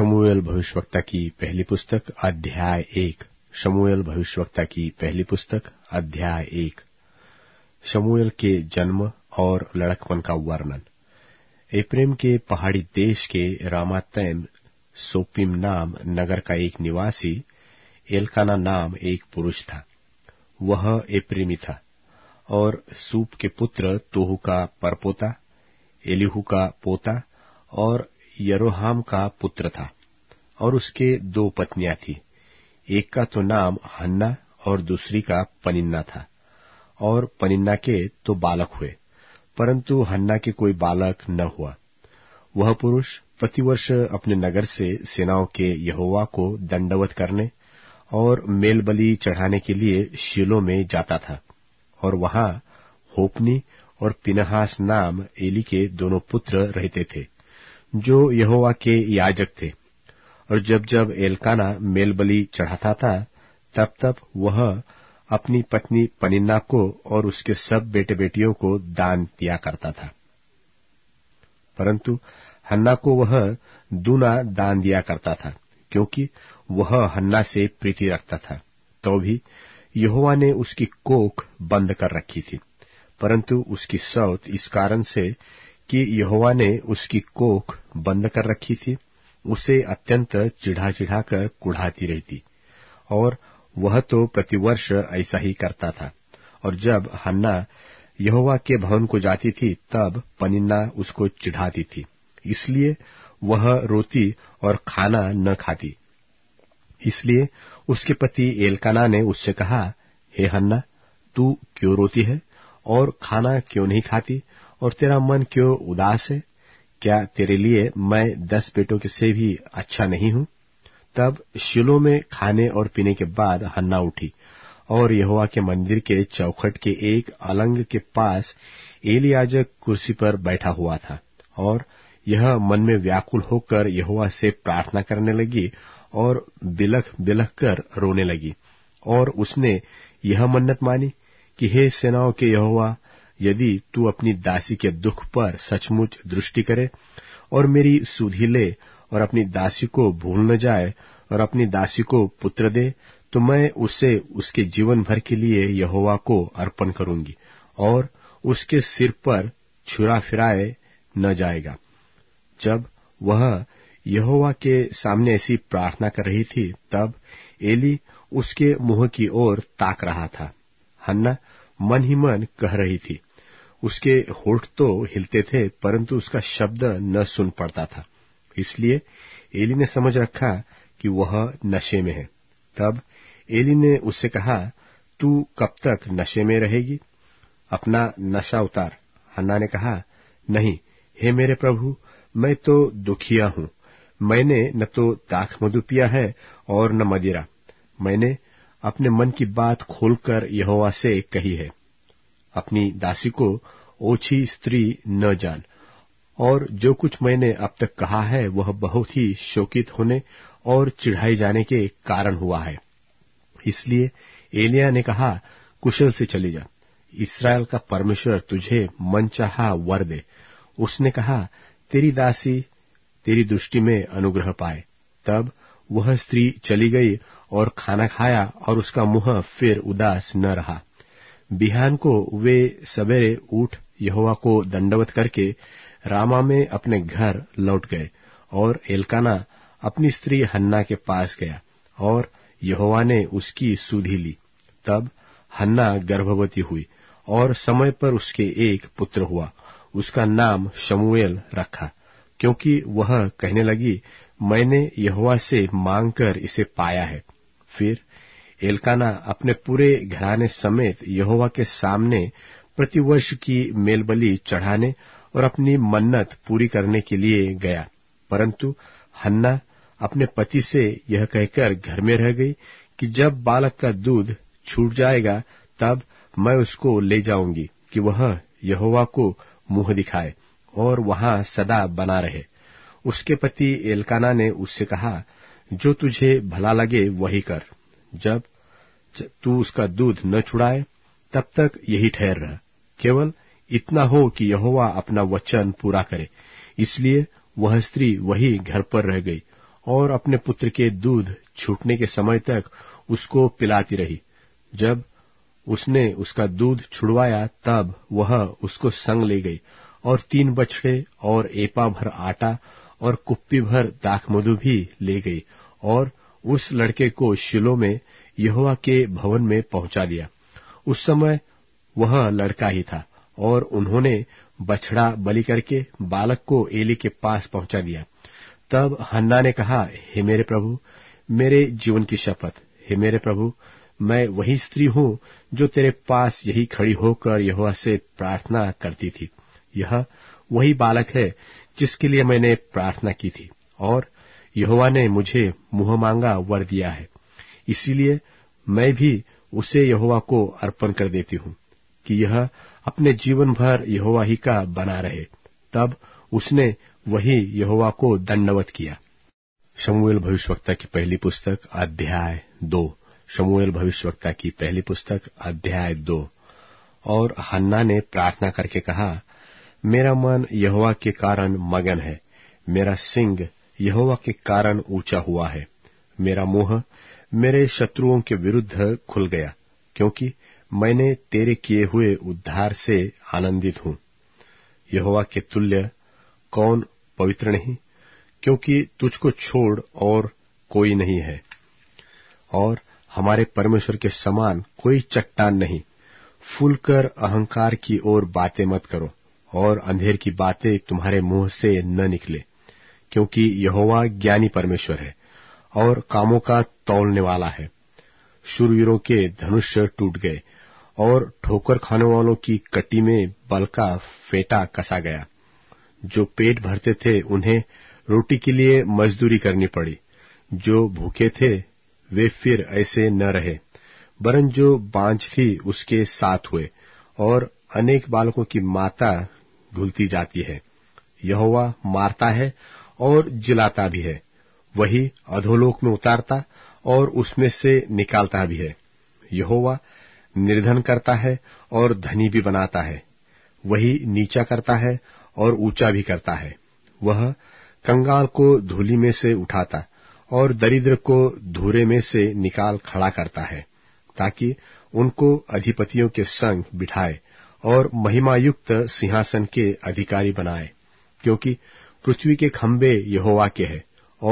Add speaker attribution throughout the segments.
Speaker 1: शमूएल भविष्यवक्ता की पहली पुस्तक अध्याय एक शमूएल भविष्यवक्ता की पहली पुस्तक अध्याय एक शमूएल के जन्म और लड़कपन का वर्णन एप्रेम के पहाड़ी देश के रामातैन सोपिम नाम नगर का एक निवासी एलकाना नाम एक पुरुष था वह एप्रेमी था और सूप के पुत्र तोहू का परपोता एलिहू का पोता और यरोहाम का पुत्र था और उसके दो पत्नियां थी एक का तो नाम हन्ना और दूसरी का पनिन्ना था और पनिन्ना के तो बालक हुए परंतु हन्ना के कोई बालक न हुआ वह पुरुष प्रतिवर्ष अपने नगर से सेनाओं के यहोवा को दंडवत करने और मेलबली चढ़ाने के लिए शिलो में जाता था और वहां होपनी और पिनहास नाम एली के दोनों पुत्र रहते थे जो यहोवा के याजक थे और जब जब एलकाना मेलबली चढ़ाता था तब तब वह अपनी पत्नी पनिन्ना को और उसके सब बेटे बेटियों को दान दिया करता था परंतु हन्ना को वह दूना दान दिया करता था क्योंकि वह हन्ना से प्रीति रखता था तो भी यहोवा ने उसकी कोख बंद कर रखी थी परंतु उसकी सौत इस कारण से कि यहोवा ने उसकी कोख बंद कर रखी थी उसे अत्यंत चिढ़ा चिढ़ाकर कुढ़ाती रहती और वह तो प्रतिवर्ष ऐसा ही करता था और जब हन्ना यहोवा के भवन को जाती थी तब पनिन्ना उसको चिढ़ाती थी इसलिए वह रोती और खाना न खाती इसलिए उसके पति एलकाना ने उससे कहा हे हन्ना तू क्यों रोती है और खाना क्यों नहीं खाती और तेरा मन क्यों उदास है क्या तेरे लिए मैं दस बेटों के से भी अच्छा नहीं हूं तब शिलो में खाने और पीने के बाद हन्ना उठी और यहोवा के मंदिर के चौखट के एक अलंग के पास एलियाजक कुर्सी पर बैठा हुआ था और यह मन में व्याकुल होकर यहोवा से प्रार्थना करने लगी और बिलख बिलख कर रोने लगी और उसने यह मन्नत मानी कि हे सेनाओं के यहोवा यदि तू अपनी दासी के दुख पर सचमुच दृष्टि करे और मेरी सुधी ले और अपनी दासी को भूल न जाए और अपनी दासी को पुत्र दे तो मैं उसे उसके जीवन भर के लिए यहोवा को अर्पण करूंगी और उसके सिर पर छुरा फिराए न जाएगा जब वह यहोवा के सामने ऐसी प्रार्थना कर रही थी तब एली उसके मुंह की ओर ताक रहा था हन्ना मन ही मन कह रही थी उसके होठ तो हिलते थे परंतु उसका शब्द न सुन पड़ता था इसलिए एली ने समझ रखा कि वह नशे में है तब एली ने उससे कहा तू कब तक नशे में रहेगी अपना नशा उतार हन्ना ने कहा नहीं हे मेरे प्रभु मैं तो दुखिया हूं मैंने न तो दाख मधु पिया है और न मदिरा मैंने अपने मन की बात खोलकर यहोवा से कही है अपनी दासी को ओछी स्त्री न जान और जो कुछ मैंने अब तक कहा है वह बहुत ही शोकित होने और चिढ़ाए जाने के कारण हुआ है इसलिए एलिया ने कहा कुशल से चली जा इसराइल का परमेश्वर तुझे मनचाहा वर दे उसने कहा तेरी दासी तेरी दृष्टि में अनुग्रह पाए तब वह स्त्री चली गई और खाना खाया और उसका मुंह फिर उदास न रहा बिहान को वे सवेरे उठ यहोवा को दंडवत करके रामा में अपने घर लौट गए और एलकाना अपनी स्त्री हन्ना के पास गया और यहोवा ने उसकी सुधी ली तब हन्ना गर्भवती हुई और समय पर उसके एक पुत्र हुआ उसका नाम शमुएल रखा क्योंकि वह कहने लगी मैंने यहोवा से मांगकर इसे पाया है फिर एलकाना अपने पूरे घराने समेत यहोवा के सामने प्रतिवर्ष की मेलबली चढ़ाने और अपनी मन्नत पूरी करने के लिए गया परंतु हन्ना अपने पति से यह कहकर घर में रह गई कि जब बालक का दूध छूट जाएगा तब मैं उसको ले जाऊंगी कि वह यहोवा को मुंह दिखाए और वहां सदा बना रहे उसके पति एलकाना ने उससे कहा जो तुझे भला लगे वही कर जब तू उसका दूध न छुड़ाए तब तक यही ठहर रह केवल इतना हो कि यहोवा अपना वचन पूरा करे इसलिए वह स्त्री वही घर पर रह गई और अपने पुत्र के दूध छूटने के समय तक उसको पिलाती रही जब उसने उसका दूध छुड़वाया तब वह उसको संग ले गई और तीन बछड़े और एपा भर आटा और कुप्पी भर दाखमधु भी ले गई और उस लड़के को शिलो में यहोवा के भवन में पहुंचा दिया उस समय वह लड़का ही था और उन्होंने बछड़ा बलि करके बालक को एली के पास पहुंचा दिया तब हन्ना ने कहा हे मेरे प्रभु मेरे जीवन की शपथ हे मेरे प्रभु मैं वही स्त्री हूं जो तेरे पास यही खड़ी होकर यहोवा से प्रार्थना करती थी यह वही बालक है जिसके लिए मैंने प्रार्थना की थी और यहोवा ने मुझे मुंह मांगा वर दिया है इसीलिए मैं भी उसे यहोवा को अर्पण कर देती हूं कि यह अपने जीवन भर यहोवा ही का बना रहे तब उसने वही यहोवा को दंडवत किया शमुएल भविष्यवक्ता की पहली पुस्तक अध्याय दो शमुएल भविष्यवक्ता की पहली पुस्तक अध्याय दो और हन्ना ने प्रार्थना करके कहा मेरा मन यहोवा के कारण मगन है मेरा सिंह यहोवा के कारण ऊंचा हुआ है मेरा मुंह मेरे शत्रुओं के विरुद्ध खुल गया क्योंकि मैंने तेरे किए हुए उद्धार से आनंदित हूं यहोवा के तुल्य कौन पवित्र नहीं क्योंकि तुझको छोड़ और कोई नहीं है और हमारे परमेश्वर के समान कोई चट्टान नहीं फूलकर अहंकार की ओर बातें मत करो और अंधेर की बातें तुम्हारे मुंह से न निकले क्योंकि यहोवा ज्ञानी परमेश्वर है और कामों का तौलने वाला है शुरवीरों के धनुष टूट गए और ठोकर खाने वालों की कटी में बल का फेटा कसा गया जो पेट भरते थे उन्हें रोटी के लिए मजदूरी करनी पड़ी जो भूखे थे वे फिर ऐसे न रहे बरन जो बांझ थी उसके साथ हुए और अनेक बालकों की माता घुलती जाती है यहोवा मारता है और जिलाता भी है वही अधोलोक में उतारता और उसमें से निकालता भी है यहोवा निर्धन करता है और धनी भी बनाता है वही नीचा करता है और ऊंचा भी करता है वह कंगाल को धूली में से उठाता और दरिद्र को धूरे में से निकाल खड़ा करता है ताकि उनको अधिपतियों के संग बिठाए और महिमायुक्त सिंहासन के अधिकारी बनाए क्योंकि पृथ्वी के खम्भे यहोवा के हैं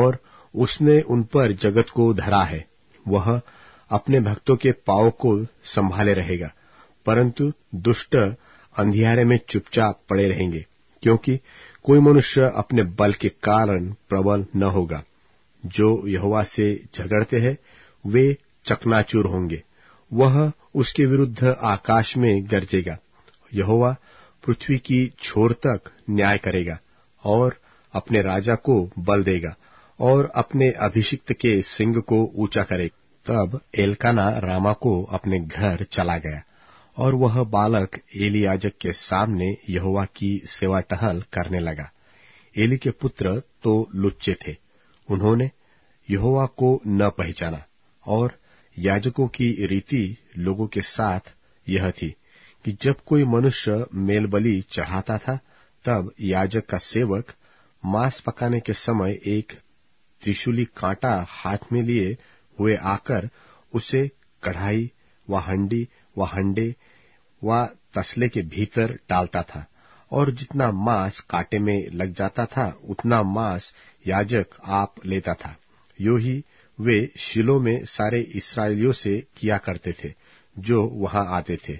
Speaker 1: और उसने उन पर जगत को धरा है वह अपने भक्तों के पाव को संभाले रहेगा परंतु दुष्ट अंधियारे में चुपचाप पड़े रहेंगे क्योंकि कोई मनुष्य अपने बल के कारण प्रबल न होगा जो यहोवा से झगड़ते हैं वे चकनाचूर होंगे वह उसके विरुद्ध आकाश में गरजेगा यहोवा पृथ्वी की छोर तक न्याय करेगा और अपने राजा को बल देगा और अपने अभिषिक्त के सिंह को ऊंचा करेगा तब एलकाना रामा को अपने घर चला गया और वह बालक एलियाजक के सामने यहोवा की सेवा टहल करने लगा एली के पुत्र तो लुच्चे थे उन्होंने यहोवा को न पहचाना और याजकों की रीति लोगों के साथ यह थी कि जब कोई मनुष्य मेलबली चढ़ाता था तब याजक का सेवक मांस पकाने के समय एक त्रिशूली कांटा हाथ में लिए हुए आकर उसे कढ़ाई व हंडी व हंडे व तसले के भीतर डालता था और जितना मांस कांटे में लग जाता था उतना मांस याजक आप लेता था यो ही वे शिलो में सारे इसराइलियों से किया करते थे जो वहां आते थे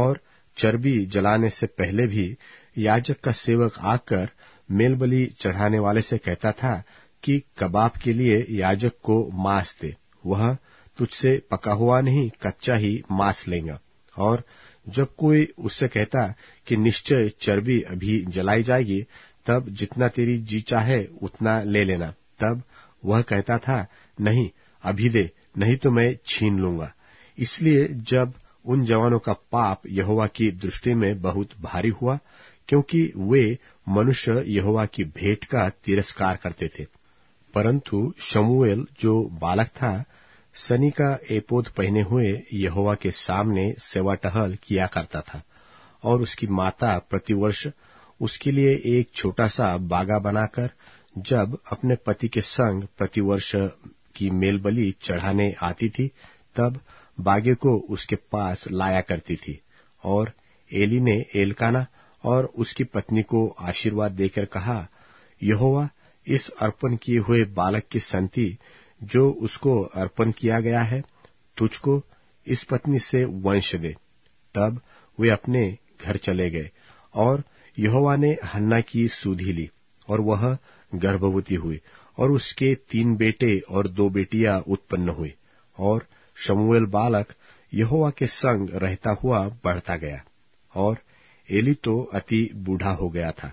Speaker 1: और चर्बी जलाने से पहले भी याजक का सेवक आकर मेलबली चढ़ाने वाले से कहता था कि कबाब के लिए याजक को मांस दे वह तुझसे पका हुआ नहीं कच्चा ही मांस लेगा और जब कोई उससे कहता कि निश्चय चर्बी अभी जलाई जाएगी तब जितना तेरी जी चाहे उतना ले लेना तब वह कहता था नहीं अभी दे नहीं तो मैं छीन लूंगा इसलिए जब उन जवानों का पाप यहोवा की दृष्टि में बहुत भारी हुआ क्योंकि वे मनुष्य यहोवा की भेंट का तिरस्कार करते थे परंतु शमुएल जो बालक था सनी का एपोद पहने हुए यहोवा के सामने सेवा टहल किया करता था और उसकी माता प्रतिवर्ष उसके लिए एक छोटा सा बागा बनाकर जब अपने पति के संग प्रतिवर्ष की मेलबली चढ़ाने आती थी तब बागे को उसके पास लाया करती थी और एली ने एलकाना और उसकी पत्नी को आशीर्वाद देकर कहा यहोवा इस अर्पण किए हुए बालक की संति जो उसको अर्पण किया गया है तुझको इस पत्नी से वंश दे तब वे अपने घर चले गए और यहोवा ने हन्ना की सूधी ली और वह गर्भवती हुई और उसके तीन बेटे और दो बेटियां उत्पन्न हुई और शमुएल बालक यहोवा के संग रहता हुआ बढ़ता गया और एली तो अति बूढ़ा हो गया था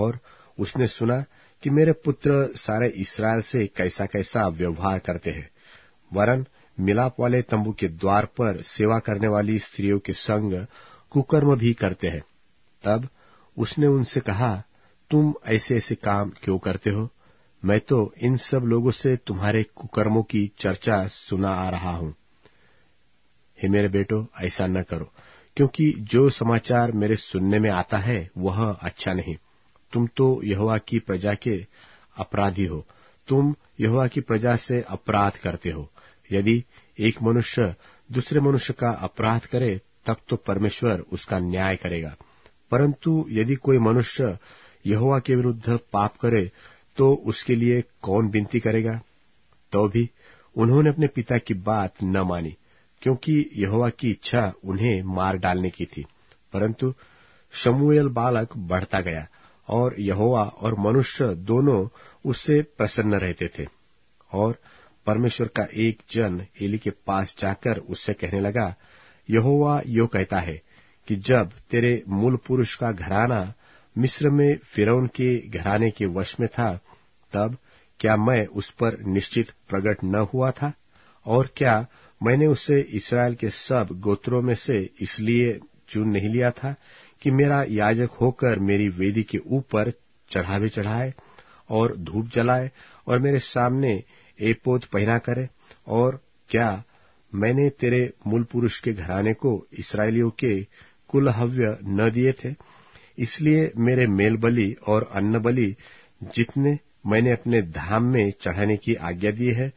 Speaker 1: और उसने सुना कि मेरे पुत्र सारे इसराइल से कैसा कैसा व्यवहार करते हैं वरन मिलाप वाले तंबू के द्वार पर सेवा करने वाली स्त्रियों के संग कुकर्म भी करते हैं तब उसने उनसे कहा तुम ऐसे ऐसे काम क्यों करते हो मैं तो इन सब लोगों से तुम्हारे कुकर्मों की चर्चा सुना आ रहा हूं हे मेरे बेटो ऐसा न करो क्योंकि जो समाचार मेरे सुनने में आता है वह अच्छा नहीं तुम तो यहवा की प्रजा के अपराधी हो तुम यहवा की प्रजा से अपराध करते हो यदि एक मनुष्य दूसरे मनुष्य का अपराध करे तब तो परमेश्वर उसका न्याय करेगा परंतु यदि कोई मनुष्य यहोवा के विरुद्ध पाप करे तो उसके लिए कौन विनती करेगा तो भी उन्होंने अपने पिता की बात न मानी क्योंकि यहोवा की इच्छा उन्हें मार डालने की थी परंतु शमुएल बालक बढ़ता गया और यहोवा और मनुष्य दोनों उससे प्रसन्न रहते थे और परमेश्वर का एक जन एली के पास जाकर उससे कहने लगा यहोवा यो कहता है कि जब तेरे मूल पुरुष का घराना मिस्र में फिरौन के घराने के वश में था तब क्या मैं उस पर निश्चित प्रकट न हुआ था और क्या मैंने उसे इसराइल के सब गोत्रों में से इसलिए चुन नहीं लिया था कि मेरा याजक होकर मेरी वेदी के ऊपर चढ़ावे चढ़ाए और धूप जलाए और मेरे सामने एपोत पहना करे और क्या मैंने तेरे मूल पुरुष के घराने को इसराइलियों के कुलहव्य न दिए थे इसलिए मेरे मेल बलि और अन्न बलि जितने मैंने अपने धाम में चढ़ाने की आज्ञा दी है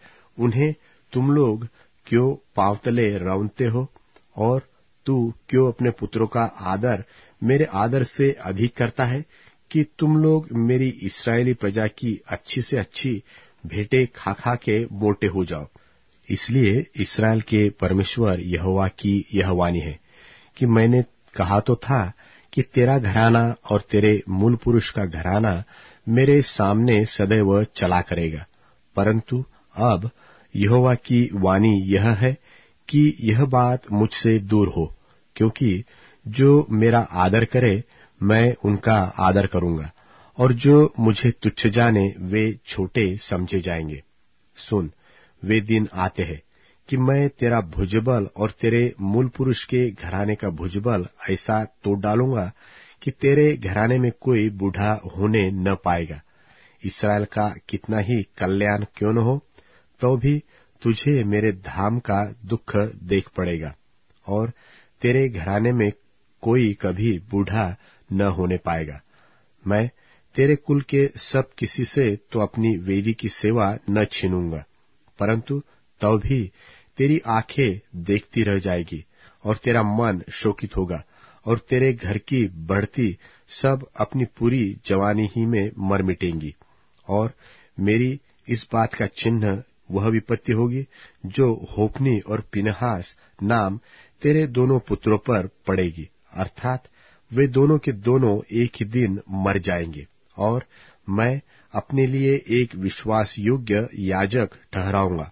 Speaker 1: उन्हें तुम लोग क्यों पावतले रौनते हो और तू क्यों अपने पुत्रों का आदर मेरे आदर से अधिक करता है कि तुम लोग मेरी इसराइली प्रजा की अच्छी से अच्छी भेटे खा खा के मोटे हो जाओ इसलिए इसराइल के परमेश्वर यहोवा की यह वाणी है कि मैंने कहा तो था कि तेरा घराना और तेरे मूल पुरुष का घराना मेरे सामने सदैव चला करेगा परंतु अब यहोवा की वाणी यह है कि यह बात मुझसे दूर हो क्योंकि जो मेरा आदर करे मैं उनका आदर करूंगा और जो मुझे तुच्छ जाने वे छोटे समझे जाएंगे सुन वे दिन आते हैं कि मैं तेरा भुजबल और तेरे मूल पुरुष के घराने का भुजबल ऐसा तोड़ डालूंगा कि तेरे घराने में कोई बूढ़ा होने न पाएगा इसराइल का कितना ही कल्याण क्यों न हो तो भी तुझे मेरे धाम का दुख देख पड़ेगा और तेरे घराने में कोई कभी बूढ़ा न होने पाएगा मैं तेरे कुल के सब किसी से तो अपनी वेदी की सेवा न छीनूंगा परंतु तो भी तेरी आंखें देखती रह जाएगी और तेरा मन शोकित होगा और तेरे घर की बढ़ती सब अपनी पूरी जवानी ही में मर मिटेंगी और मेरी इस बात का चिन्ह वह विपत्ति होगी जो होपनी और पिनहास नाम तेरे दोनों पुत्रों पर पड़ेगी अर्थात वे दोनों के दोनों एक ही दिन मर जाएंगे और मैं अपने लिए एक विश्वास योग्य याजक ठहराऊंगा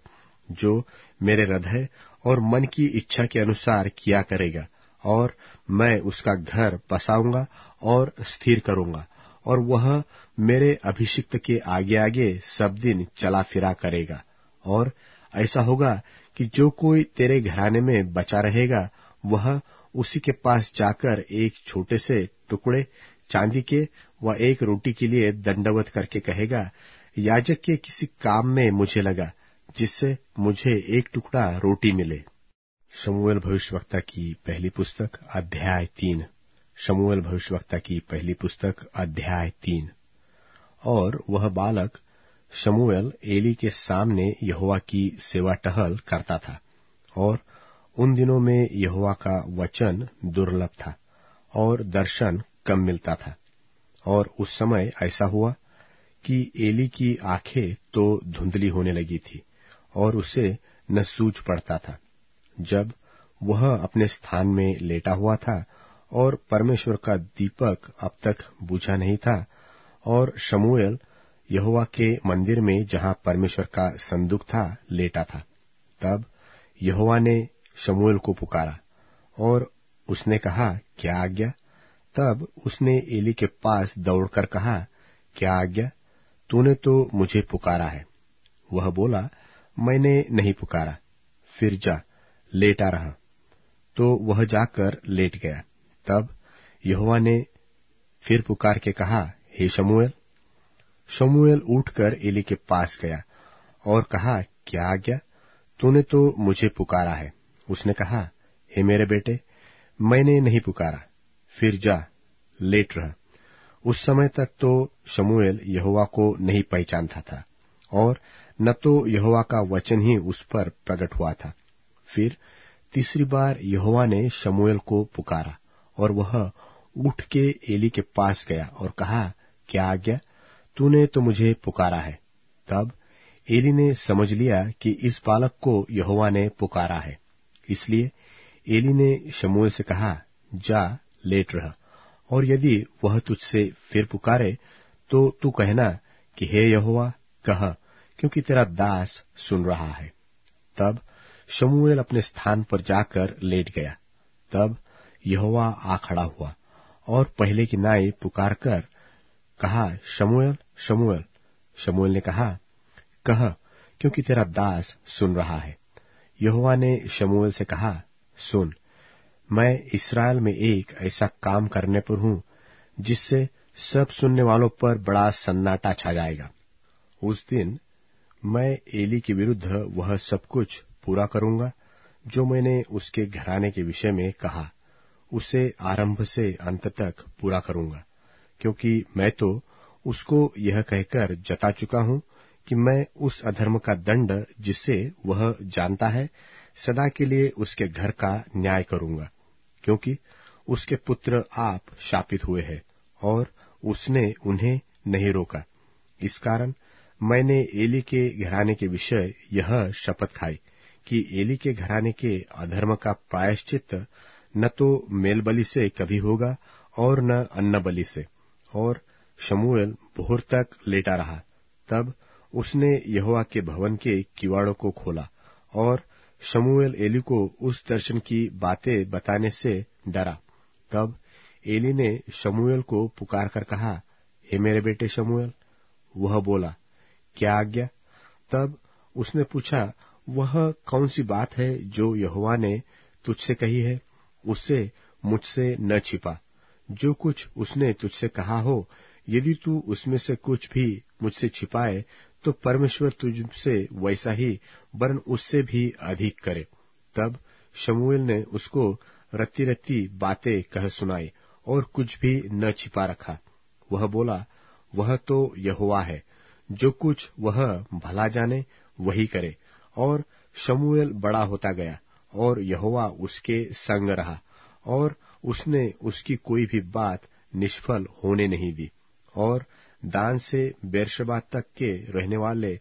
Speaker 1: जो मेरे हृदय और मन की इच्छा के अनुसार किया करेगा और मैं उसका घर बसाऊंगा और स्थिर करूंगा और वह मेरे अभिषिक्त के आगे आगे सब दिन चला फिरा करेगा और ऐसा होगा कि जो कोई तेरे घराने में बचा रहेगा वह उसी के पास जाकर एक छोटे से टुकड़े चांदी के व एक रोटी के लिए दंडवत करके कहेगा याजक के किसी काम में मुझे लगा जिससे मुझे एक टुकड़ा रोटी मिले भविष्य भविष्यवक्ता की पहली पुस्तक अध्याय तीन भविष्य भविष्यवक्ता की पहली पुस्तक अध्याय तीन और वह बालक शमूएल एली के सामने यहोवा की सेवा टहल करता था और उन दिनों में यहोवा का वचन दुर्लभ था और दर्शन कम मिलता था और उस समय ऐसा हुआ कि एली की आंखें तो धुंधली होने लगी थी और उसे न सूझ पड़ता था जब वह अपने स्थान में लेटा हुआ था और परमेश्वर का दीपक अब तक बुझा नहीं था और शमूएल यहुआ के मंदिर में जहां परमेश्वर का संदूक था लेटा था तब यहुआ ने शमूएल को पुकारा और उसने कहा क्या आज्ञा तब उसने एली के पास दौड़कर कहा क्या आज्ञा तूने तो मुझे पुकारा है वह बोला मैंने नहीं पुकारा फिर जा लेटा रहा तो वह जाकर लेट गया तब यहुआ ने फिर पुकार के कहा हे शमूएल शमुएल उठकर एली के पास गया और कहा क्या आज्ञा तूने तो मुझे पुकारा है उसने कहा हे मेरे बेटे मैंने नहीं पुकारा फिर जा लेट रह उस समय तक तो शमुएल यहोवा को नहीं पहचानता था और न तो यहोवा का वचन ही उस पर प्रकट हुआ था फिर तीसरी बार यहोवा ने शमुएल को पुकारा और वह उठ के एली के पास गया और कहा क्या आज्ञा तूने तो मुझे पुकारा है तब एली ने समझ लिया कि इस बालक को यहोवा ने पुकारा है इसलिए एली ने शमूएल से कहा जा लेट रह और यदि वह तुझसे फिर पुकारे तो तू कहना कि हे यहोवा कह क्योंकि तेरा दास सुन रहा है तब शमूएल अपने स्थान पर जाकर लेट गया तब यहोवा आ खड़ा हुआ और पहले की नाई पुकार कर कहा शमूएल शमुएल शमुएल ने कहा कह क्योंकि तेरा दास सुन रहा है यहुआ ने शमुएल से कहा सुन मैं इसराइल में एक ऐसा काम करने पर हूं जिससे सब सुनने वालों पर बड़ा सन्नाटा छा जाएगा उस दिन मैं एली के विरुद्ध वह सब कुछ पूरा करूंगा जो मैंने उसके घराने के विषय में कहा उसे आरंभ से अंत तक पूरा करूंगा क्योंकि मैं तो उसको यह कहकर जता चुका हूं कि मैं उस अधर्म का दंड जिसे वह जानता है सदा के लिए उसके घर का न्याय करूंगा क्योंकि उसके पुत्र आप शापित हुए हैं और उसने उन्हें नहीं रोका इस कारण मैंने एली के घराने के विषय यह शपथ खाई कि एली के घराने के अधर्म का प्रायश्चित न तो मेलबली से कभी होगा और न अन्नबली से और शमूएल भोर तक लेटा रहा तब उसने यहोवा के भवन के किवाड़ों को खोला और शमूएल एली को उस दर्शन की बातें बताने से डरा तब एली ने शमूएल को पुकार कर कहा हे मेरे बेटे शमूएल वह बोला क्या आज्ञा तब उसने पूछा वह कौन सी बात है जो यहोवा ने तुझसे कही है उससे मुझसे न छिपा जो कुछ उसने तुझसे कहा हो यदि तू उसमें से कुछ भी मुझसे छिपाए तो परमेश्वर तुझसे वैसा ही वरन उससे भी अधिक करे तब शमूएल ने उसको रत्ती रत्ती बातें कह सुनाई और कुछ भी न छिपा रखा वह बोला वह तो यह है जो कुछ वह भला जाने वही करे और शमूएल बड़ा होता गया और यहोवा उसके संग रहा और उसने उसकी कोई भी बात निष्फल होने नहीं दी और दान से बेरशबा तक के रहने वाले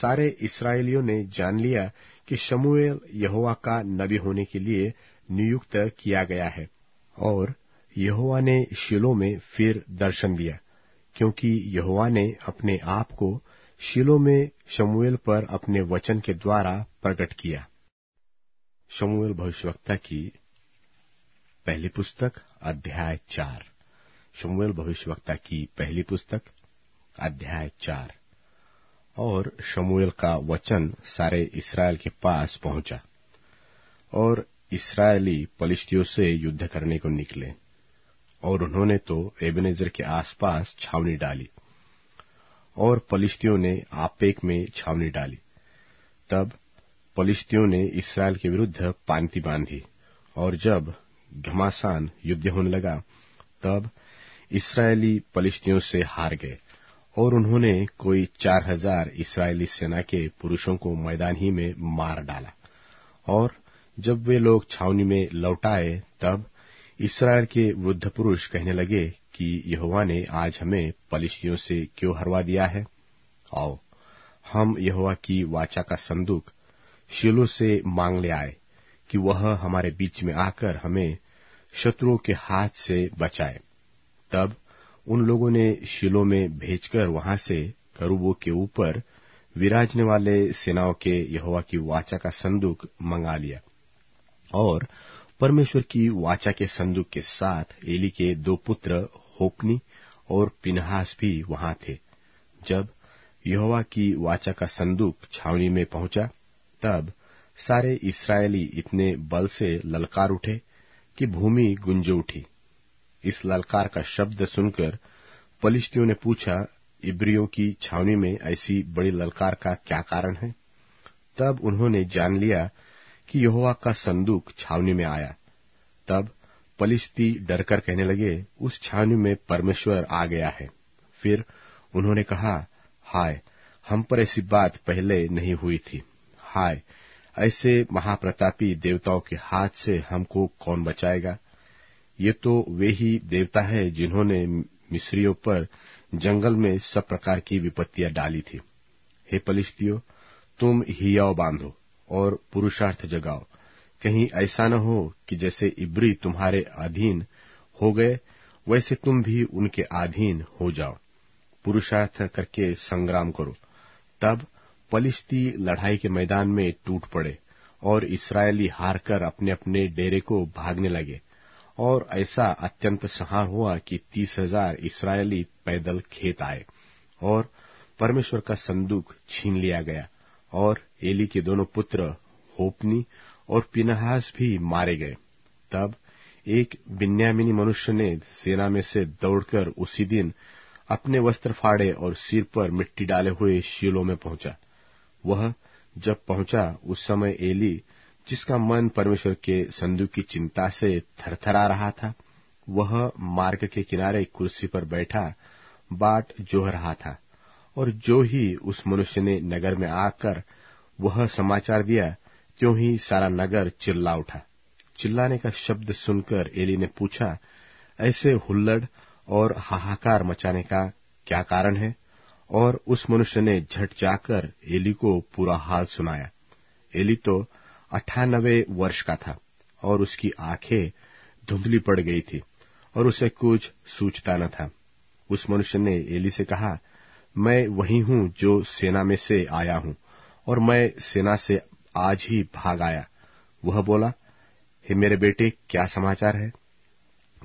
Speaker 1: सारे इसराइलियों ने जान लिया कि शमुएल यहोवा का नबी होने के लिए नियुक्त किया गया है और यहोवा ने शिलो में फिर दर्शन दिया क्योंकि यहोवा ने अपने आप को शिलो में शमुएल पर अपने वचन के द्वारा प्रकट किया शमुएल भविष्यवक्ता की पहली पुस्तक अध्याय चार शमुएल भविष्यवक्ता की पहली पुस्तक अध्याय चार और शमुएल का वचन सारे इसराइल के पास पहुंचा और इसराइली पलिश्तियों से युद्ध करने को निकले और उन्होंने तो एबनेजर के आसपास छावनी डाली और पलिश्तियों ने आपेक में छावनी डाली तब पलिश्तियों ने इसराइल के विरुद्ध पांति बांधी और जब घमासान युद्ध होने लगा तब इसराइली पलिश्तियों से हार गए और उन्होंने कोई चार हजार इसराइली सेना के पुरुषों को मैदान ही में मार डाला और जब वे लोग छावनी में लौट तब इसराइल के वृद्ध पुरुष कहने लगे कि यहुआ ने आज हमें पलिश्तियों से क्यों हरवा दिया है आओ हम यहुआ की वाचा का संदूक शिलो से मांग ले आए कि वह हमारे बीच में आकर हमें शत्रुओं के हाथ से बचाए तब उन लोगों ने शिलो में भेजकर वहां से करूबों के ऊपर विराजने वाले सेनाओं के यहोवा की वाचा का संदूक मंगा लिया और परमेश्वर की वाचा के संदूक के साथ एली के दो पुत्र होपनी और पिनहास भी वहां थे जब यहोवा की वाचा का संदूक छावनी में पहुंचा तब सारे इसराइली इतने बल से ललकार उठे कि भूमि गुंज उठी इस ललकार का शब्द सुनकर पलिश्तियों ने पूछा इब्रियों की छावनी में ऐसी बड़ी ललकार का क्या कारण है तब उन्होंने जान लिया कि यहोवा का संदूक छावनी में आया तब पलिश्ती डरकर कहने लगे उस छावनी में परमेश्वर आ गया है फिर उन्होंने कहा हाय हम पर ऐसी बात पहले नहीं हुई थी हाय ऐसे महाप्रतापी देवताओं के हाथ से हमको कौन बचाएगा ये तो वे ही देवता है जिन्होंने मिस्रियों पर जंगल में सब प्रकार की विपत्तियां डाली थी हे पलिश्तियों तुम हियाओ बांधो और पुरुषार्थ जगाओ कहीं ऐसा न हो कि जैसे इब्री तुम्हारे अधीन हो गए वैसे तुम भी उनके अधीन हो जाओ पुरुषार्थ करके संग्राम करो तब पलिश्ती लड़ाई के मैदान में टूट पड़े और इसराइली हारकर अपने अपने डेरे को भागने लगे और ऐसा अत्यंत सहार हुआ कि तीस हजार इसराइली पैदल खेत आए और परमेश्वर का संदूक छीन लिया गया और एली के दोनों पुत्र होपनी और पिनहास भी मारे गए तब एक बिन्यामिनी मनुष्य ने सेना में से दौड़कर उसी दिन अपने वस्त्र फाड़े और सिर पर मिट्टी डाले हुए शीलों में पहुंचा वह जब पहुंचा उस समय एली जिसका मन परमेश्वर के संदूक की चिंता से थरथरा रहा था वह मार्ग के किनारे कुर्सी पर बैठा बाट जोह रहा था और जो ही उस मनुष्य ने नगर में आकर वह समाचार दिया त्यों ही सारा नगर चिल्ला उठा चिल्लाने का शब्द सुनकर एली ने पूछा ऐसे हुल्लड़ और हाहाकार मचाने का क्या कारण है और उस मनुष्य ने झट जाकर एली को पूरा हाल सुनाया एली तो अट्ठानबे वर्ष का था और उसकी आंखें धुंधली पड़ गई थी और उसे कुछ सूचता न था उस मनुष्य ने एली से कहा मैं वही हूं जो सेना में से आया हूं और मैं सेना से आज ही भाग आया वह बोला हे मेरे बेटे क्या समाचार है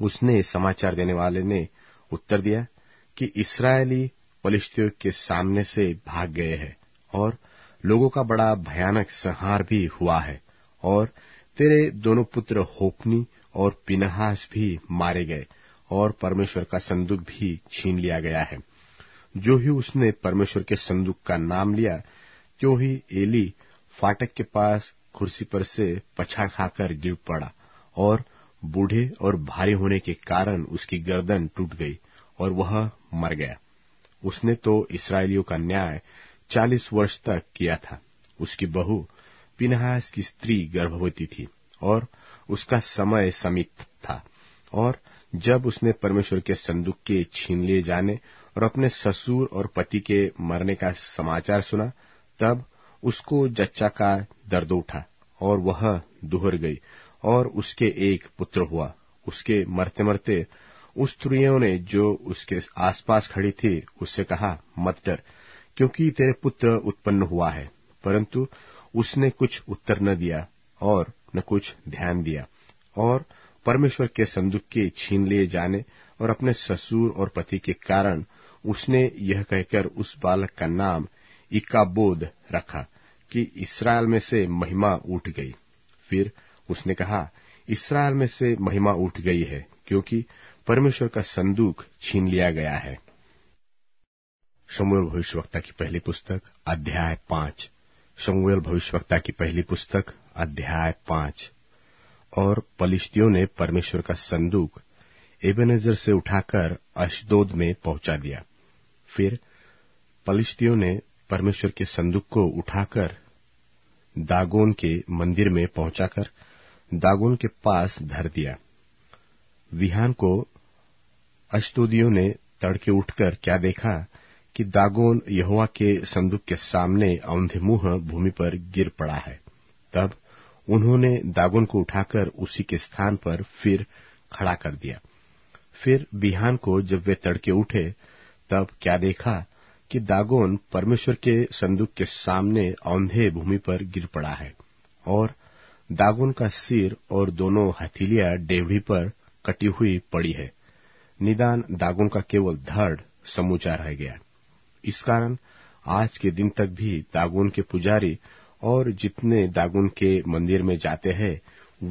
Speaker 1: उसने समाचार देने वाले ने उत्तर दिया कि इसराइली पलिश्तियों के सामने से भाग गए हैं और लोगों का बड़ा भयानक संहार भी हुआ है और तेरे दोनों पुत्र होपनी और पिनहास भी मारे गए और परमेश्वर का संदूक भी छीन लिया गया है जो ही उसने परमेश्वर के संदूक का नाम लिया जो ही एली फाटक के पास कुर्सी पर से पछा खाकर गिर पड़ा और बूढ़े और भारी होने के कारण उसकी गर्दन टूट गई और वह मर गया उसने तो इसराइलियों का न्याय चालीस वर्ष तक किया था उसकी बहू पिनहास की स्त्री गर्भवती थी और उसका समय समित था और जब उसने परमेश्वर के संदूक के छीन लिए जाने और अपने ससुर और पति के मरने का समाचार सुना तब उसको जच्चा का दर्द उठा और वह दुहर गई और उसके एक पुत्र हुआ उसके मरते मरते उस स्त्रियों ने जो उसके आसपास खड़ी थी उससे कहा मत डर क्योंकि तेरे पुत्र उत्पन्न हुआ है परंतु उसने कुछ उत्तर न दिया और न कुछ ध्यान दिया और परमेश्वर के संदूक के छीन लिए जाने और अपने ससुर और पति के कारण उसने यह कहकर उस बालक का नाम इकाबोध रखा कि इसराइल में से महिमा उठ गई फिर उसने कहा इसराइल में से महिमा उठ गई है क्योंकि परमेश्वर का संदूक छीन लिया गया है शमुएल भविष्यवक्ता की पहली पुस्तक अध्याय पांच शमुएल भविष्यवक्ता की पहली पुस्तक अध्याय पांच और पलिश्तियों ने परमेश्वर का संदूक एबेनेजर से उठाकर अशदोद में पहुंचा दिया फिर पलिश्तियों ने परमेश्वर के संदूक को उठाकर दागोन के मंदिर में पहुंचाकर दागोन के पास धर दिया विहान को अशदोदियों ने तड़के उठकर क्या देखा कि दागोन यहुआ के संदूक के सामने औंधे मुंह भूमि पर गिर पड़ा है तब उन्होंने दागोन को उठाकर उसी के स्थान पर फिर खड़ा कर दिया फिर बिहान को जब वे तड़के उठे तब क्या देखा कि दागोन परमेश्वर के संदूक के सामने औंधे भूमि पर गिर पड़ा है और दागोन का सिर और दोनों हथीलियां डेवड़ी पर कटी हुई पड़ी है निदान दागोन का केवल धड़ समूचा रह गया इस कारण आज के दिन तक भी दागोन के पुजारी और जितने दागोन के मंदिर में जाते हैं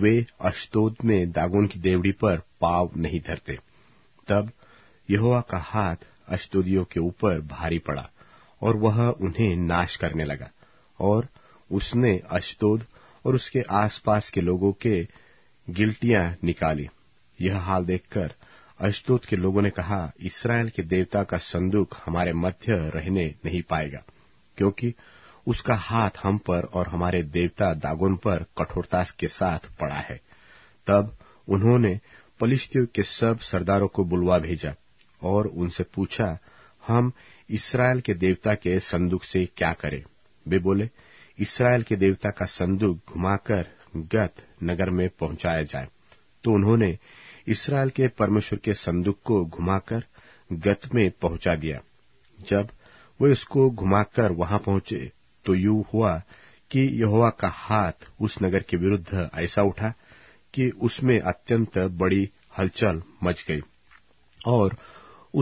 Speaker 1: वे अष्टोद में दागोन की देवड़ी पर पाव नहीं धरते तब यहोवा का हाथ अष्टोदियों के ऊपर भारी पड़ा और वह उन्हें नाश करने लगा और उसने अष्टोद और उसके आसपास के लोगों के गिल्टियां निकाली यह हाल देखकर अशदूत के लोगों ने कहा इसराइल के देवता का संदूक हमारे मध्य रहने नहीं पाएगा क्योंकि उसका हाथ हम पर और हमारे देवता दागोन पर कठोरता के साथ पड़ा है तब उन्होंने पलिश्तियों के सब सरदारों को बुलवा भेजा और उनसे पूछा हम इसराइल के देवता के संदूक से क्या करें वे बोले इसराइल के देवता का संदूक घुमाकर गत नगर में पहुंचाया जाए तो उन्होंने इसराइल के परमेश्वर के संदूक को घुमाकर गत में पहुंचा दिया जब वे उसको घुमाकर वहां पहुंचे तो यूं हुआ कि यहोवा का हाथ उस नगर के विरुद्ध ऐसा उठा कि उसमें अत्यंत बड़ी हलचल मच गई और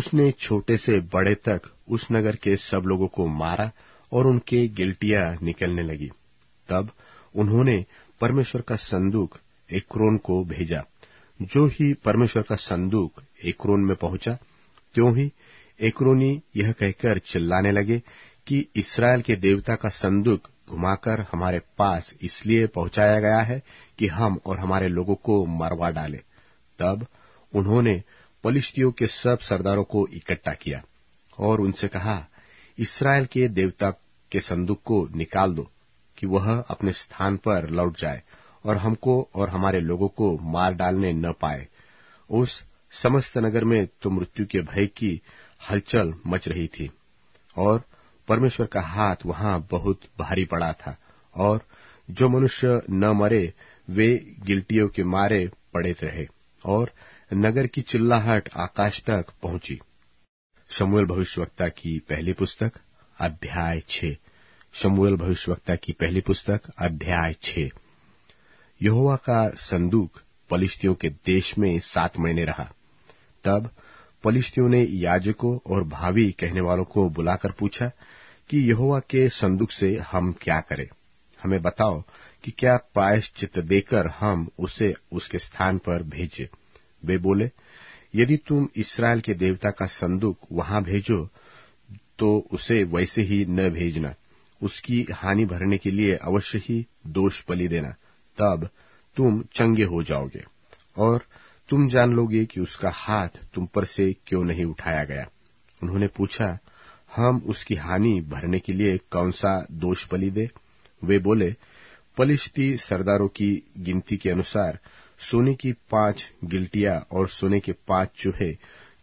Speaker 1: उसने छोटे से बड़े तक उस नगर के सब लोगों को मारा और उनके गिल्टियां निकलने लगी तब उन्होंने परमेश्वर का संदूक एक्रोन को भेजा जो ही परमेश्वर का संदूक एकरोन में पहुंचा त्यों ही एकरोनी यह कहकर चिल्लाने लगे कि इसराइल के देवता का संदूक घुमाकर हमारे पास इसलिए पहुंचाया गया है कि हम और हमारे लोगों को मरवा डाले तब उन्होंने पलिश्तियों के सब सरदारों को इकट्ठा किया और उनसे कहा इसराइल के देवता के संदूक को निकाल दो कि वह अपने स्थान पर लौट जाए और हमको और हमारे लोगों को मार डालने न पाए उस समस्त नगर में तो मृत्यु के भय की हलचल मच रही थी और परमेश्वर का हाथ वहां बहुत भारी पड़ा था और जो मनुष्य न मरे वे गिल्टियों के मारे पड़े रहे और नगर की चिल्लाहट आकाश तक पहुंची शमूएल भविष्यवक्ता की पहली पुस्तक अध्याय छः भविष्य भविष्यवक्ता की पहली पुस्तक अध्याय छः यहोवा का संदूक पलिश्तियों के देश में सात महीने रहा तब पलिश्तियों ने याजकों और भावी कहने वालों को बुलाकर पूछा कि यहोवा के संदूक से हम क्या करें हमें बताओ कि क्या प्रायश्चित देकर हम उसे उसके स्थान पर भेजें वे बोले यदि तुम इसराइल के देवता का संदूक वहां भेजो तो उसे वैसे ही न भेजना उसकी हानि भरने के लिए अवश्य ही दोष बलि देना तब तुम चंगे हो जाओगे और तुम जान लोगे कि उसका हाथ तुम पर से क्यों नहीं उठाया गया उन्होंने पूछा हम उसकी हानि भरने के लिए कौन सा दोष बलि दे वे बोले पलिश्ती सरदारों की गिनती के अनुसार सोने की पांच गिल्टिया और सोने के पांच चूहे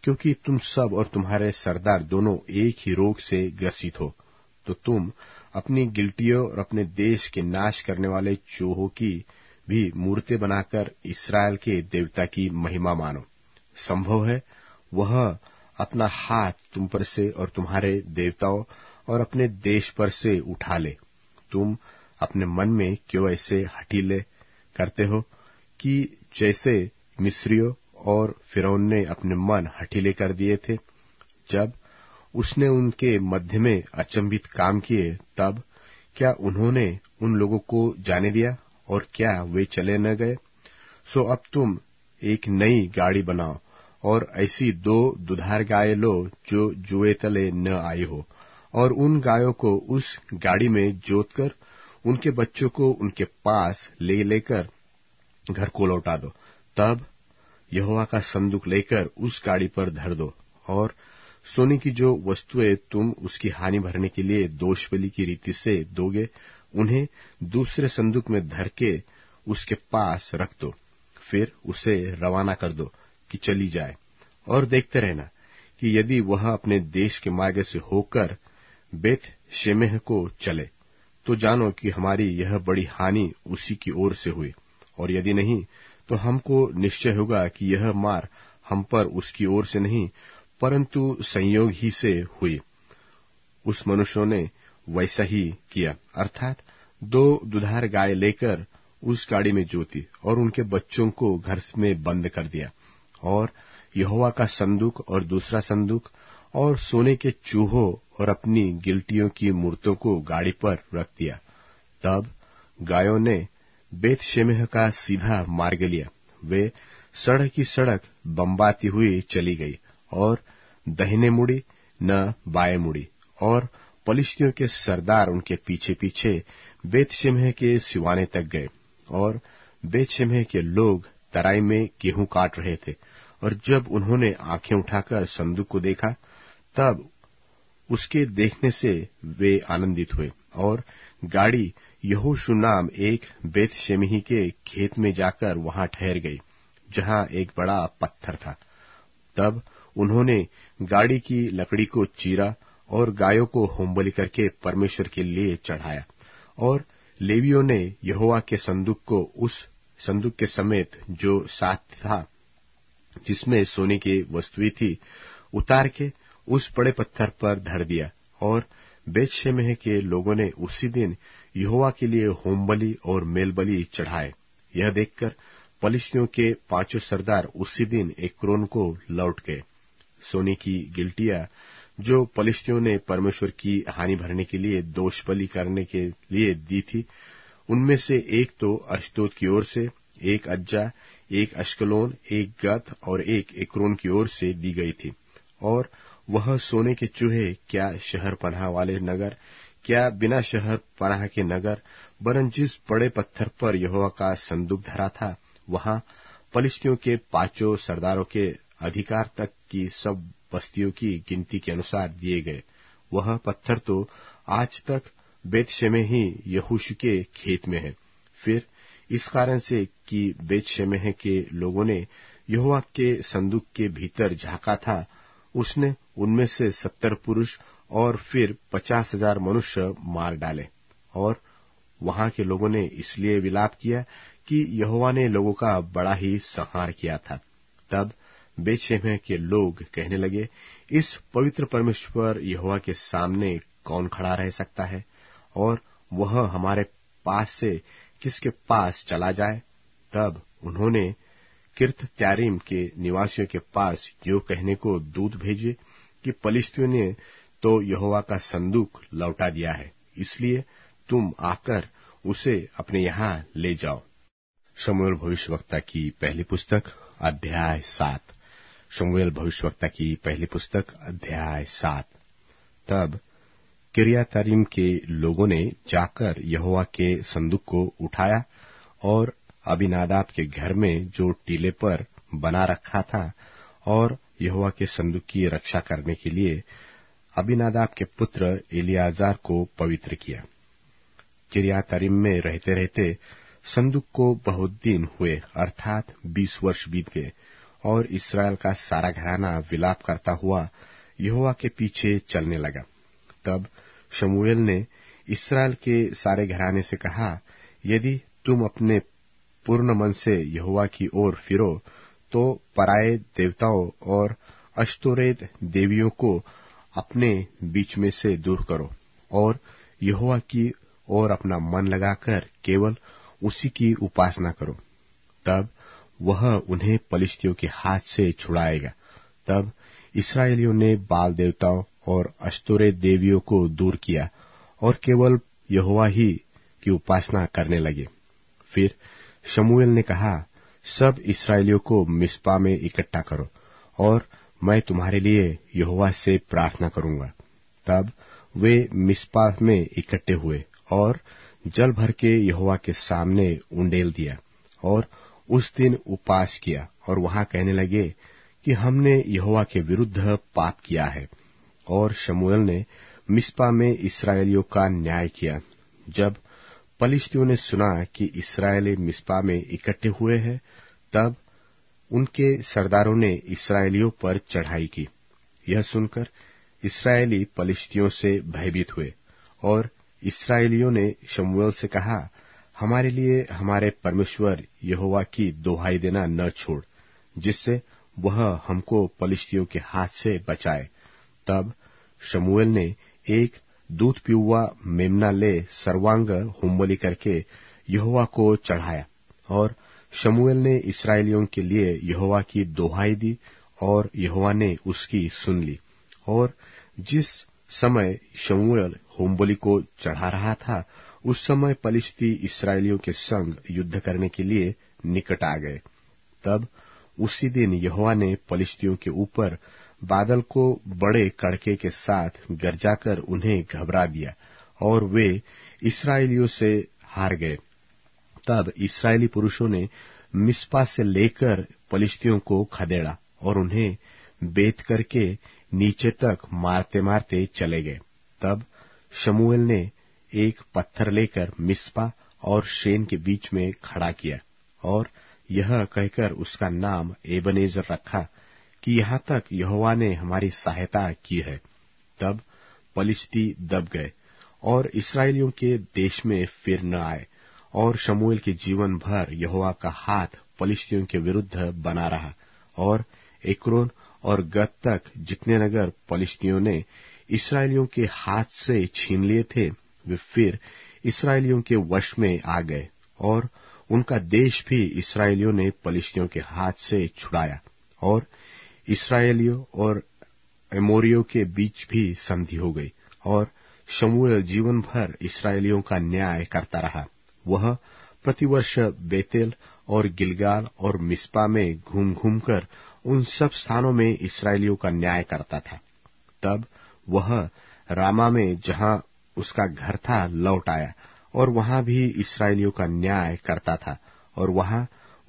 Speaker 1: क्योंकि तुम सब और तुम्हारे सरदार दोनों एक ही रोग से ग्रसित हो तो तुम अपनी गिल्टियों और अपने देश के नाश करने वाले चोहों की भी मूर्ति बनाकर इसराइल के देवता की महिमा मानो संभव है वह अपना हाथ तुम पर से और तुम्हारे देवताओं और अपने देश पर से उठा ले तुम अपने मन में क्यों ऐसे हटीले करते हो कि जैसे मिस्रियों और फिरौन ने अपने मन हटीले कर दिए थे जब उसने उनके मध्य में अचंभित काम किए तब क्या उन्होंने उन लोगों को जाने दिया और क्या वे चले न गए सो अब तुम एक नई गाड़ी बनाओ और ऐसी दो दुधार गाय लो जो जुए तले न आई हो और उन गायों को उस गाड़ी में जोतकर उनके बच्चों को उनके पास ले लेकर घर को लौटा दो तब यहोवा का संदूक लेकर उस गाड़ी पर धर दो और सोने की जो वस्तुएं तुम उसकी हानि भरने के लिए दोष बलि की रीति से दोगे उन्हें दूसरे संदूक में धर के उसके पास रख दो फिर उसे रवाना कर दो कि चली जाए और देखते रहना कि यदि वह अपने देश के मार्ग से होकर बेथ शेमेह को चले तो जानो कि हमारी यह बड़ी हानि उसी की ओर से हुई और यदि नहीं तो हमको निश्चय होगा कि यह मार हम पर उसकी ओर से नहीं परंतु संयोग ही से हुई उस मनुष्य ने वैसा ही किया अर्थात दो दुधार गाय लेकर उस गाड़ी में जोती और उनके बच्चों को घर में बंद कर दिया और यहोवा का संदूक और दूसरा संदूक और सोने के चूहों और अपनी गिल्टियों की मूर्तों को गाड़ी पर रख दिया तब गायों ने बेतशेमेह का सीधा मार्ग लिया वे सड़क की सड़क बम्बाती हुई चली गई और दहिने मुड़ी न बाएं मुड़ी और पलिश्तियों के सरदार उनके पीछे पीछे बेतशिमह के सिवाने तक गए और बेतशिमह के लोग तराई में गेहूं काट रहे थे और जब उन्होंने आंखें उठाकर संदूक को देखा तब उसके देखने से वे आनंदित हुए और गाड़ी यहोशु नाम एक बेतशेमी के खेत में जाकर वहां ठहर गई जहां एक बड़ा पत्थर था तब उन्होंने गाड़ी की लकड़ी को चीरा और गायों को होमबली करके परमेश्वर के लिए चढ़ाया और लेवियों ने यहोवा के संदूक को उस संदूक के समेत जो साथ था जिसमें सोने की वस्तुएं थी उतार के उस बड़े पत्थर पर धर दिया और बेतशेमह के लोगों ने उसी दिन यहोवा के लिए होमबली और मेलबली चढ़ाए यह देखकर पलिसियों के पांचों सरदार उसी दिन एक क्रोन को लौट गए सोने की गिल्टिया जो पलिश्तियों ने परमेश्वर की हानि भरने के लिए दोष बलि करने के लिए दी थी उनमें से एक तो अशतोत की ओर से एक अज्जा एक अश्कलोन एक गत और एक एकरोन की ओर से दी गई थी और वह सोने के चूहे क्या शहर पनाह वाले नगर क्या बिना शहर पनाह के नगर वरन जिस बड़े पत्थर पर यहोवा का संदूक धरा था वहां पलिश्तियों के पांचों सरदारों के अधिकार तक की सब बस्तियों की गिनती के अनुसार दिए गए वह पत्थर तो आज तक बेतशेमे ही यहूश के खेत में है फिर इस कारण से कि बेतशेमेह के लोगों ने यहुआ के संदूक के भीतर झांका था उसने उनमें से सत्तर पुरुष और फिर पचास हजार मनुष्य मार डाले और वहां के लोगों ने इसलिए विलाप किया कि यहुआ ने लोगों का बड़ा ही संहार किया था तब बेचैन के लोग कहने लगे इस पवित्र परमेश्वर यहोवा के सामने कौन खड़ा रह सकता है और वह हमारे पास से किसके पास चला जाए तब उन्होंने किर्त त्यारिम के निवासियों के पास यो कहने को दूत भेजे कि पलिस्तियों ने तो यहोवा का संदूक लौटा दिया है इसलिए तुम आकर उसे अपने यहां ले जाओ भविष्य वक्ता की पहली पुस्तक अध्याय सात शमुएल भविष्यवक्ता की पहली पुस्तक अध्याय सात तब किरियातारीम के लोगों ने जाकर यहोवा के संदूक को उठाया और अभिनादाब के घर में जो टीले पर बना रखा था और यहोवा के संदूक की रक्षा करने के लिए अबिनादाब के पुत्र इलियाजार को पवित्र किया किरियातारीम में रहते रहते संदूक को बहुत दिन हुए अर्थात बीस वर्ष बीत गए और इसराइल का सारा घराना विलाप करता हुआ यहोवा के पीछे चलने लगा तब शमूएल ने इसराइल के सारे घराने से कहा यदि तुम अपने पूर्ण मन से यहुआ की ओर फिरो तो पराये देवताओं और अष्टोरेत देवियों को अपने बीच में से दूर करो और यहुआ की ओर अपना मन लगाकर केवल उसी की उपासना करो तब वह उन्हें पलिश्तियों के हाथ से छुड़ाएगा तब इसराइलियों ने बाल देवताओं और अस्तुरे देवियों को दूर किया और केवल यहोवा ही की उपासना करने लगे फिर शमूएल ने कहा सब इसराइलियों को मिस्पा में इकट्ठा करो और मैं तुम्हारे लिए यहोवा से प्रार्थना करूंगा तब वे मिस्पा में इकट्ठे हुए और जल भर के यहोवा के सामने उंडेल दिया और उस दिन उपास किया और वहां कहने लगे कि हमने यहोवा के विरुद्ध पाप किया है और शमूएल ने मिस्पा में इसराइलियों का न्याय किया जब पलिश्तियों ने सुना कि इसराइली मिस्पा में इकट्ठे हुए हैं तब उनके सरदारों ने इसराइलियों पर चढ़ाई की यह सुनकर इसराइली पलिश्तियों से भयभीत हुए और इसराइलियों ने शमूएल से कहा हमारे लिए हमारे परमेश्वर यहोवा की दोहाई देना न छोड़ जिससे वह हमको पलिश्तियों के हाथ से बचाए तब शमुएल ने एक दूध पियुआ मेमना ले सर्वांग होमबली करके यहोवा को चढ़ाया और शमुएल ने इसराइलियों के लिए यहोवा की दोहाई दी और यहोवा ने उसकी सुन ली और जिस समय शमुएल होमबली को चढ़ा रहा था उस समय पलिश्ती इसराइलियों के संग युद्ध करने के लिए निकट आ गए तब उसी दिन यहोवा ने पलिश्तियों के ऊपर बादल को बड़े कड़के के साथ गरजाकर उन्हें घबरा दिया और वे इसराइलियों से हार गए तब इसराइली पुरुषों ने मिसपा से लेकर पलिश्तियों को खदेड़ा और उन्हें बेत करके नीचे तक मारते मारते चले गए तब शमूएल ने एक पत्थर लेकर मिस्पा और शेन के बीच में खड़ा किया और यह कहकर उसका नाम एबनेजर रखा कि यहां तक यहोवा ने हमारी सहायता की है तब पलिश्ती दब गए और इसराइलियों के देश में फिर न आए और शमूएल के जीवन भर यहोवा का हाथ पलिश्तियों के विरुद्ध बना रहा और एकरोन और गत तक जितने नगर पलिश्तियों ने इसराइलियों के हाथ से छीन लिए थे वे फिर इसराइलियों के वश में आ गए और उनका देश भी इसराइलियों ने पलिशियों के हाथ से छुड़ाया और इसराइलियों और एमोरियो के बीच भी संधि हो गई और शमूएल जीवन भर इसराइलियों का न्याय करता रहा वह प्रतिवर्ष बेतेल और गिलगाल और मिस्पा में घूम घूम कर उन सब स्थानों में इसराइलियों का न्याय करता था तब वह रामा में जहां उसका घर था लौट आया और वहां भी इसराइलियों का न्याय करता था और वहां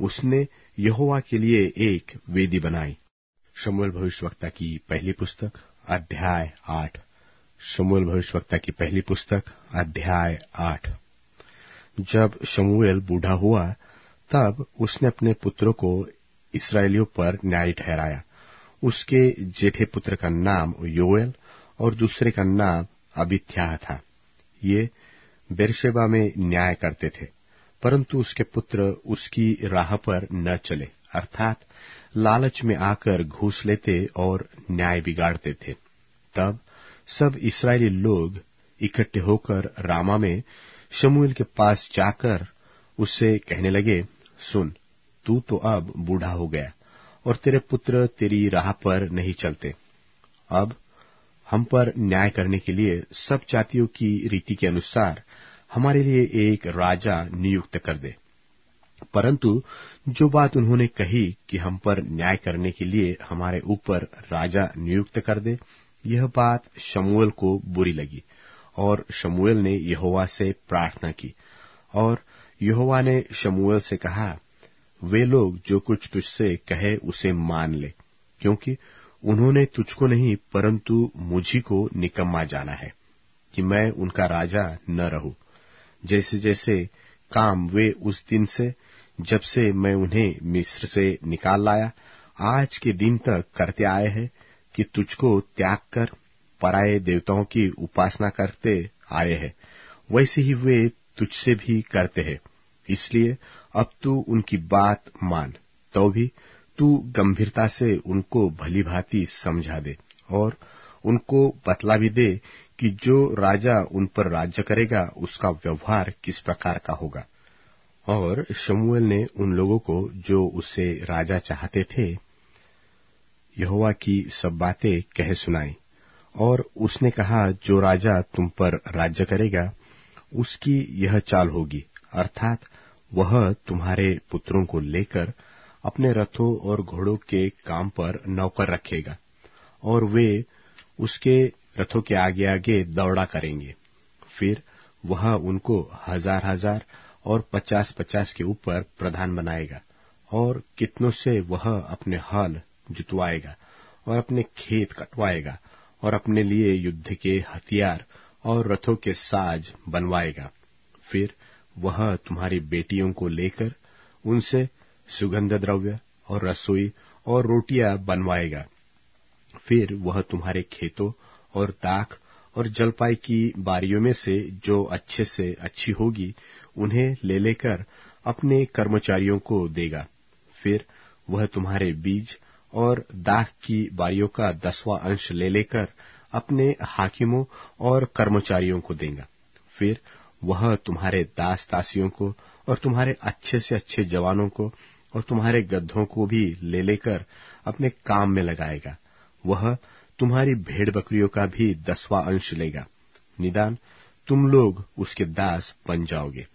Speaker 1: उसने यहोवा के लिए एक वेदी बनाई शमूल भविष्यवक्ता की पहली पुस्तक अध्याय आठ शमुएल भविष्यवक्ता की पहली पुस्तक अध्याय आठ जब शमुएल बूढ़ा हुआ तब उसने अपने पुत्रों को इसराइलियों पर न्याय ठहराया उसके जेठे पुत्र का नाम योएल और दूसरे का नाम अबिथ्याह था ये बेरसेबा में न्याय करते थे परंतु उसके पुत्र उसकी राह पर न चले अर्थात लालच में आकर घूस लेते और न्याय बिगाड़ते थे तब सब इसराइली लोग इकट्ठे होकर रामा में शमूएल के पास जाकर उससे कहने लगे सुन तू तो अब बूढ़ा हो गया और तेरे पुत्र तेरी राह पर नहीं चलते अब हम पर न्याय करने के लिए सब जातियों की रीति के अनुसार हमारे लिए एक राजा नियुक्त कर दे परंतु जो बात उन्होंने कही कि हम पर न्याय करने के लिए हमारे ऊपर राजा नियुक्त कर दे यह बात शमूएल को बुरी लगी और शमूएल ने यहोवा से प्रार्थना की और यहोवा ने शमूएल से कहा वे लोग जो कुछ तुझसे कहे उसे मान ले क्योंकि उन्होंने तुझको नहीं परंतु मुझी को निकम्मा जाना है कि मैं उनका राजा न रहू जैसे जैसे काम वे उस दिन से जब से मैं उन्हें मिस्र से निकाल लाया आज के दिन तक करते आए हैं कि तुझको त्याग कर पराये देवताओं की उपासना करते आए हैं वैसे ही वे तुझसे भी करते हैं इसलिए अब तू उनकी बात मान तो भी तू गंभीरता से उनको भलीभांति समझा दे और उनको बतला भी दे कि जो राजा उन पर राज्य करेगा उसका व्यवहार किस प्रकार का होगा और शमुएल ने उन लोगों को जो उसे राजा चाहते थे यहोवा की सब बातें कह सुनाई और उसने कहा जो राजा तुम पर राज्य करेगा उसकी यह चाल होगी अर्थात वह तुम्हारे पुत्रों को लेकर अपने रथों और घोड़ों के काम पर नौकर रखेगा और वे उसके रथों के आगे आगे दौड़ा करेंगे फिर वह उनको हजार हजार और पचास पचास के ऊपर प्रधान बनाएगा और कितनों से वह अपने हल जुतवाएगा और अपने खेत कटवाएगा और अपने लिए युद्ध के हथियार और रथों के साज बनवाएगा फिर वह तुम्हारी बेटियों को लेकर उनसे सुगंध द्रव्य और रसोई और रोटियां बनवाएगा फिर वह तुम्हारे खेतों और दाख और जलपाई की बारियों में से जो अच्छे से अच्छी होगी उन्हें ले लेकर अपने कर्मचारियों को देगा फिर वह तुम्हारे बीज और दाख की बारियों का दसवां अंश ले लेकर अपने हाकिमों और कर्मचारियों को देगा फिर वह तुम्हारे दास दासियों को और तुम्हारे अच्छे से अच्छे जवानों को और तुम्हारे गद्दों को भी ले लेकर अपने काम में लगाएगा वह तुम्हारी भेड़ बकरियों का भी दसवां अंश लेगा निदान तुम लोग उसके दास बन जाओगे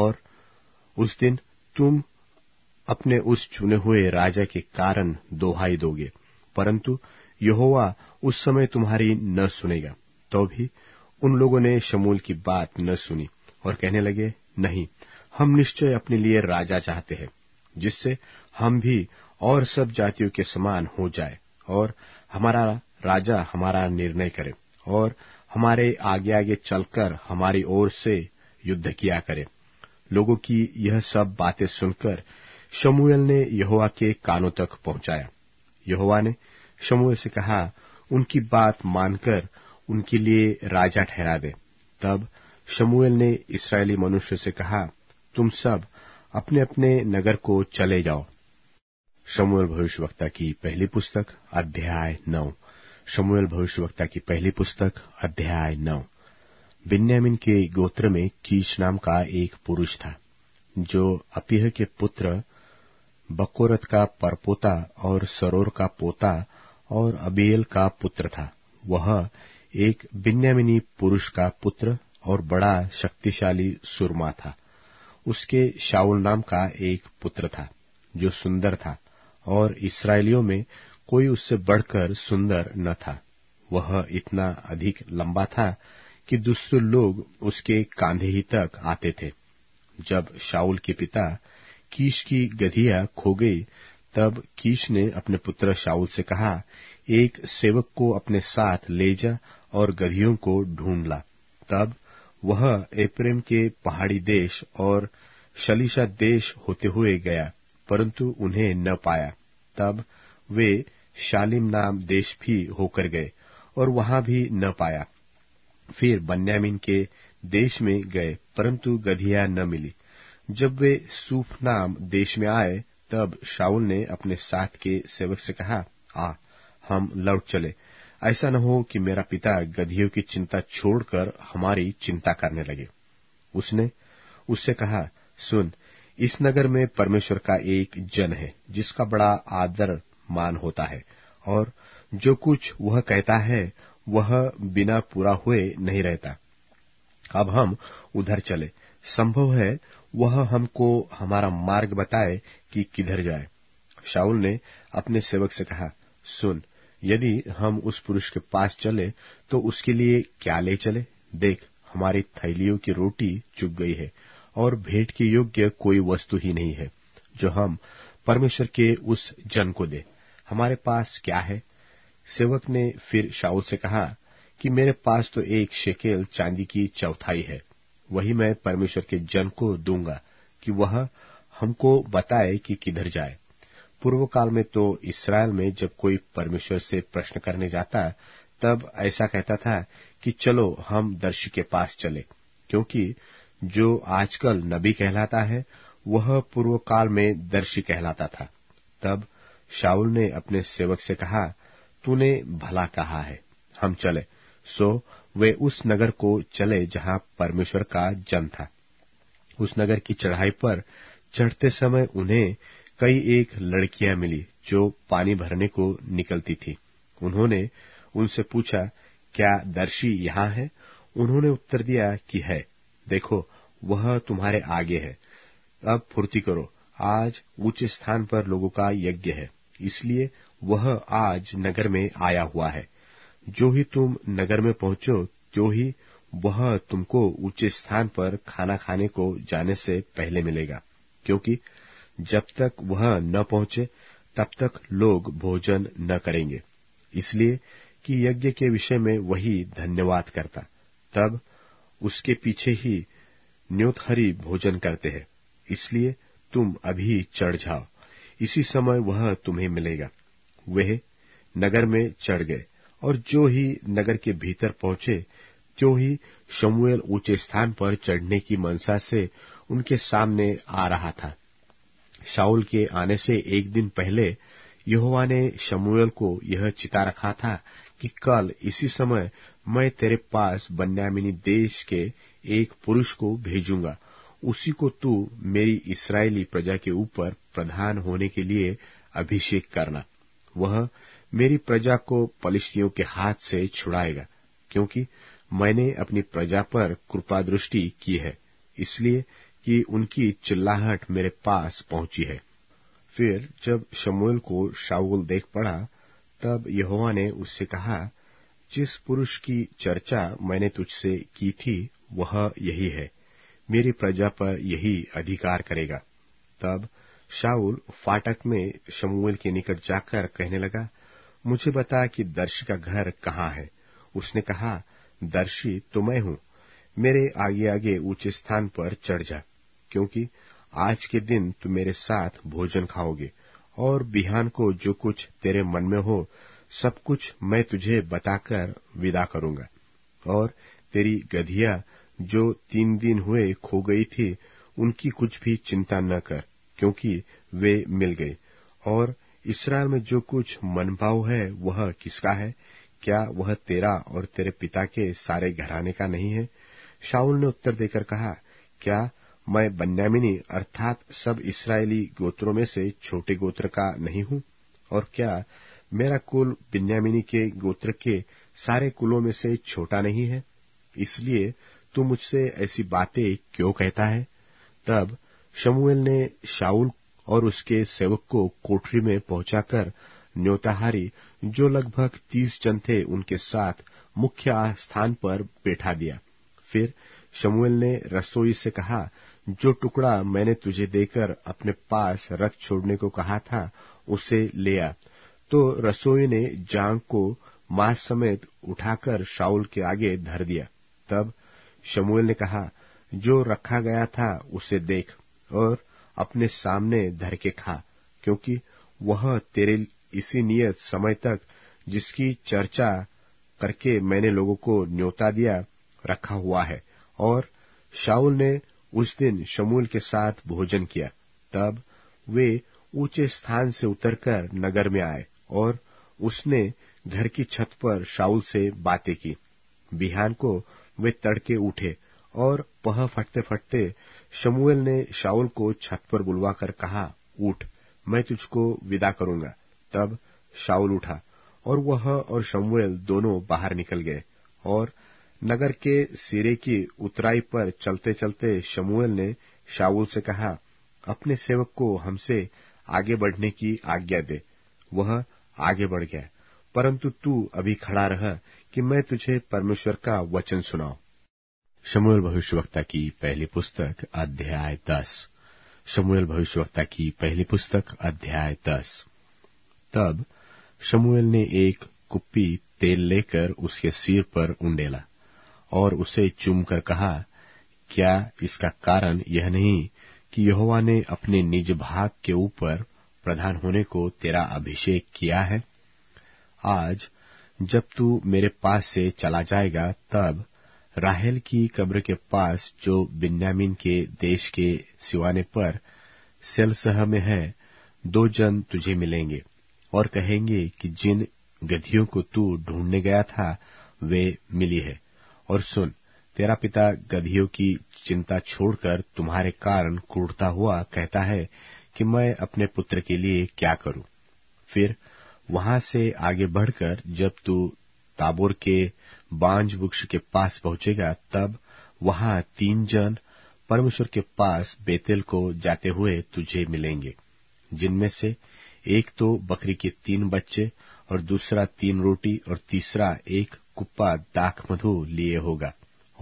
Speaker 1: और उस दिन तुम अपने उस चुने हुए राजा के कारण दोहाई दोगे परंतु यहोवा उस समय तुम्हारी न सुनेगा तो भी उन लोगों ने शमूल की बात न सुनी और कहने लगे नहीं हम निश्चय अपने लिए राजा चाहते हैं जिससे हम भी और सब जातियों के समान हो जाए और हमारा राजा हमारा निर्णय करे और हमारे आगे आगे चलकर हमारी ओर से युद्ध किया करे लोगों की यह सब बातें सुनकर शमूएल ने यहोवा के कानों तक पहुंचाया यहोवा ने शमूएल से कहा उनकी बात मानकर उनके लिए राजा ठहरा दे तब शमूएल ने इसराइली मनुष्य से कहा तुम सब अपने अपने नगर को चले जाओ भविष्य भविष्यवक्ता की पहली पुस्तक अध्याय नौ भविष्य भविष्यवक्ता की पहली पुस्तक अध्याय नौ बिन्यामिन के गोत्र में कीश नाम का एक पुरुष था जो अपीह के पुत्र बकोरत का परपोता और सरोर का पोता और अबेल का पुत्र था वह एक बिन्यामिनी पुरुष का पुत्र और बड़ा शक्तिशाली सुरमा था उसके शाउल नाम का एक पुत्र था जो सुंदर था और इसराइलियों में कोई उससे बढ़कर सुंदर न था वह इतना अधिक लंबा था कि दूसरे लोग उसके कांधे ही तक आते थे जब शाउल के पिता कीश की गधिया खो गई तब कीश ने अपने पुत्र शाउल से कहा एक सेवक को अपने साथ ले जा और गधियों को ढूंढ ला तब वह एप्रेम के पहाड़ी देश और शलिशा देश होते हुए गया परंतु उन्हें न पाया तब वे शालिम नाम देश भी होकर गए और वहां भी न पाया फिर बन्यामीन के देश में गए परंतु गधिया न मिली जब वे सूफ नाम देश में आए तब शाउल ने अपने साथ के सेवक से कहा आ हम लौट चले ऐसा न हो कि मेरा पिता गधियों की चिंता छोड़कर हमारी चिंता करने लगे उसने उससे कहा सुन इस नगर में परमेश्वर का एक जन है जिसका बड़ा आदर मान होता है और जो कुछ वह कहता है वह बिना पूरा हुए नहीं रहता अब हम उधर चले संभव है वह हमको हमारा मार्ग बताए कि किधर जाए शाह ने अपने सेवक से कहा सुन यदि हम उस पुरुष के पास चले तो उसके लिए क्या ले चले देख हमारी थैलियों की रोटी चुप गई है और भेंट के योग्य कोई वस्तु ही नहीं है जो हम परमेश्वर के उस जन को दे हमारे पास क्या है सेवक ने फिर शाह से कहा कि मेरे पास तो एक शेकेल चांदी की चौथाई है वही मैं परमेश्वर के जन को दूंगा कि वह हमको बताए कि किधर जाए पूर्व काल में तो इसराइल में जब कोई परमेश्वर से प्रश्न करने जाता तब ऐसा कहता था कि चलो हम दर्शी के पास चले क्योंकि जो आजकल नबी कहलाता है वह पूर्व काल में दर्शी कहलाता था तब शाउल ने अपने सेवक से कहा तूने भला कहा है हम चले सो वे उस नगर को चले जहां परमेश्वर का जन्म था उस नगर की चढ़ाई पर चढ़ते समय उन्हें कई एक लड़कियां मिली जो पानी भरने को निकलती थी उन्होंने उनसे पूछा क्या दर्शी यहां है उन्होंने उत्तर दिया कि है देखो वह तुम्हारे आगे है अब फुर्ती करो आज उच्च स्थान पर लोगों का यज्ञ है इसलिए वह आज नगर में आया हुआ है जो ही तुम नगर में पहुंचो त्यो ही वह तुमको उच्च स्थान पर खाना खाने को जाने से पहले मिलेगा क्योंकि जब तक वहां न पहुंचे तब तक लोग भोजन न करेंगे इसलिए कि यज्ञ के विषय में वही धन्यवाद करता तब उसके पीछे ही न्योतहरी भोजन करते हैं इसलिए तुम अभी चढ़ जाओ इसी समय वह तुम्हें मिलेगा वे नगर में चढ़ गए और जो ही नगर के भीतर पहुंचे त्यों ही शमुएल ऊंचे स्थान पर चढ़ने की मनसा से उनके सामने आ रहा था शाउल के आने से एक दिन पहले यहोवा ने शमूएल को यह चिता रखा था कि कल इसी समय मैं तेरे पास बन्यामिनी देश के एक पुरुष को भेजूंगा उसी को तू मेरी इसराइली प्रजा के ऊपर प्रधान होने के लिए अभिषेक करना वह मेरी प्रजा को पलिश्तियों के हाथ से छुड़ाएगा क्योंकि मैंने अपनी प्रजा पर कृपा दृष्टि की है इसलिए कि उनकी चिल्लाहट मेरे पास पहुंची है फिर जब शमूल को शाऊल देख पड़ा तब यहोवा ने उससे कहा जिस पुरुष की चर्चा मैंने तुझसे की थी वह यही है मेरी प्रजा पर यही अधिकार करेगा तब शाऊल फाटक में शमूल के निकट जाकर कहने लगा मुझे बता कि दर्शी का घर कहाँ है उसने कहा दर्शी तो मैं हूं मेरे आगे आगे ऊंचे स्थान पर चढ़ जा क्योंकि आज के दिन तुम मेरे साथ भोजन खाओगे और बिहान को जो कुछ तेरे मन में हो सब कुछ मैं तुझे बताकर विदा करूंगा और तेरी गधिया जो तीन दिन हुए खो गई थी उनकी कुछ भी चिंता न कर क्योंकि वे मिल गए और इसराइल में जो कुछ मनभाव है वह किसका है क्या वह तेरा और तेरे पिता के सारे घराने का नहीं है शाह ने उत्तर देकर कहा क्या मैं बन्यामिनी अर्थात सब इसराइली गोत्रों में से छोटे गोत्र का नहीं हूं और क्या मेरा कुल बिन्यामिनी के गोत्र के सारे कुलों में से छोटा नहीं है इसलिए तू मुझसे ऐसी बातें क्यों कहता है तब शमुएल ने शाउल और उसके सेवक को कोठरी में पहुंचाकर न्योताहारी जो लगभग तीस जन थे उनके साथ मुख्य स्थान पर बैठा दिया फिर शमुएल ने रसोई से कहा जो टुकड़ा मैंने तुझे देकर अपने पास रख छोड़ने को कहा था उसे लिया तो रसोई ने जांग को मांस समेत उठाकर शाउल के आगे धर दिया तब शमूएल ने कहा जो रखा गया था उसे देख और अपने सामने धर के खा क्योंकि वह तेरे इसी नियत समय तक जिसकी चर्चा करके मैंने लोगों को न्योता दिया रखा हुआ है और शाउल ने उस दिन शमूल के साथ भोजन किया तब वे ऊंचे स्थान से उतरकर नगर में आए और उसने घर की छत पर शाउल से बातें की बिहान को वे तड़के उठे और पह फटते फटते शमूएल ने शाउल को छत पर बुलवाकर कहा उठ मैं तुझको विदा करूंगा तब शाउल उठा और वह और शमूएल दोनों बाहर निकल गए और नगर के सिरे की उतराई पर चलते चलते शमूएल ने शाऊल से कहा अपने सेवक को हमसे आगे बढ़ने की आज्ञा दे वह आगे बढ़ गया परंतु तू अभी खड़ा रह कि मैं तुझे परमेश्वर का वचन सुनाऊ शमूएल भविष्यवक्ता की पहली पुस्तक अध्याय दस शमूएल भविष्यवक्ता की पहली पुस्तक अध्याय दस तब शमूएल ने एक कुप्पी तेल लेकर उसके सिर पर उंडेला और उसे चुमकर कहा क्या इसका कारण यह नहीं कि यहोवा ने अपने निज भाग के ऊपर प्रधान होने को तेरा अभिषेक किया है आज जब तू मेरे पास से चला जाएगा तब राहेल की कब्र के पास जो बिन्यामीन के देश के सिवाने पर सेलसह में है दो जन तुझे मिलेंगे और कहेंगे कि जिन गधियों को तू ढूंढने गया था वे मिली है और सुन तेरा पिता गधियों की चिंता छोड़कर तुम्हारे कारण कूड़ता हुआ कहता है कि मैं अपने पुत्र के लिए क्या करूं फिर वहां से आगे बढ़कर जब तू ताबोर के बांझ वृक्ष के पास पहुंचेगा तब वहां तीन जन परमेश्वर के पास बेतेल को जाते हुए तुझे मिलेंगे जिनमें से एक तो बकरी के तीन बच्चे और दूसरा तीन रोटी और तीसरा एक कुप्पा दाख मधु लिए होगा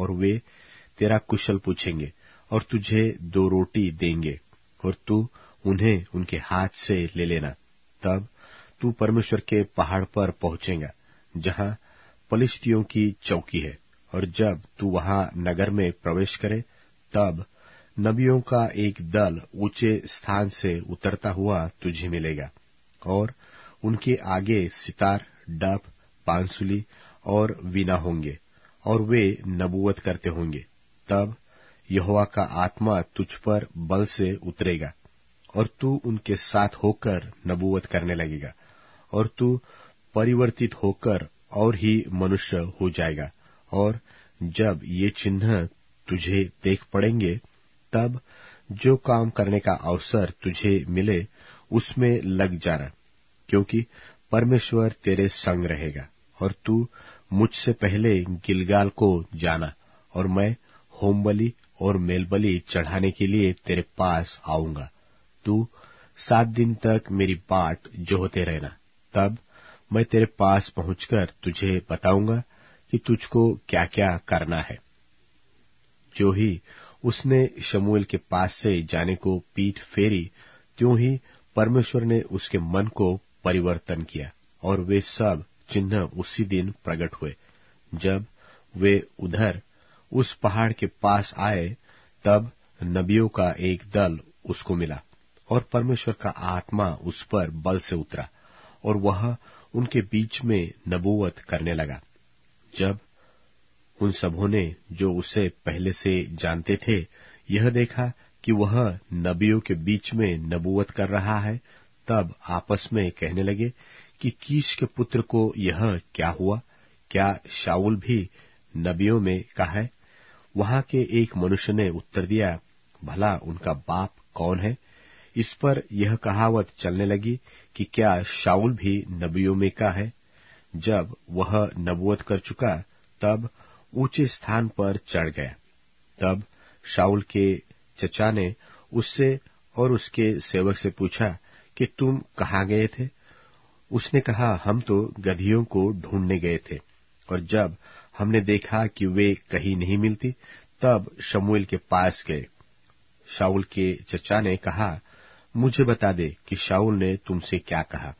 Speaker 1: और वे तेरा कुशल पूछेंगे और तुझे दो रोटी देंगे और तू उन्हें उनके हाथ से ले लेना तब तू परमेश्वर के पहाड़ पर पहुंचेगा जहां पलिश्तियों की चौकी है और जब तू वहां नगर में प्रवेश करे तब नबियों का एक दल ऊंचे स्थान से उतरता हुआ तुझे मिलेगा और उनके आगे सितार डप बांसुली और वीना होंगे और वे नबूवत करते होंगे तब यहोवा का आत्मा तुझ पर बल से उतरेगा और तू उनके साथ होकर नबूवत करने लगेगा और तू परिवर्तित होकर और ही मनुष्य हो जाएगा और जब ये चिन्ह तुझे देख पड़ेंगे तब जो काम करने का अवसर तुझे मिले उसमें लग जाना क्योंकि परमेश्वर तेरे संग रहेगा और तू मुझसे पहले गिलगाल को जाना और मैं होमबली और मेलबली चढ़ाने के लिए तेरे पास आऊंगा तू सात दिन तक मेरी बाट जोहते रहना तब मैं तेरे पास पहुंचकर तुझे बताऊंगा कि तुझको क्या क्या करना है जो ही उसने शमूएल के पास से जाने को पीठ फेरी त्यों ही परमेश्वर ने उसके मन को परिवर्तन किया और वे सब चिन्ह उसी दिन प्रकट हुए जब वे उधर उस पहाड़ के पास आए तब नबियों का एक दल उसको मिला और परमेश्वर का आत्मा उस पर बल से उतरा और वह उनके बीच में नबूवत करने लगा जब उन सबों ने जो उसे पहले से जानते थे यह देखा कि वह नबियों के बीच में नबूवत कर रहा है तब आपस में कहने लगे कि कीश के पुत्र को यह क्या हुआ क्या शाउल भी नबियों में का है वहां के एक मनुष्य ने उत्तर दिया भला उनका बाप कौन है इस पर यह कहावत चलने लगी कि क्या शाउल भी नबियों में का है जब वह नबूत कर चुका तब ऊंचे स्थान पर चढ़ गया तब शाउल के चचा ने उससे और उसके सेवक से पूछा कि तुम कहा गए थे उसने कहा हम तो गधियों को ढूंढने गए थे और जब हमने देखा कि वे कहीं नहीं मिलती तब शमुएल के पास गए शाउल के चचा ने कहा मुझे बता दे कि शाउल ने तुमसे क्या कहा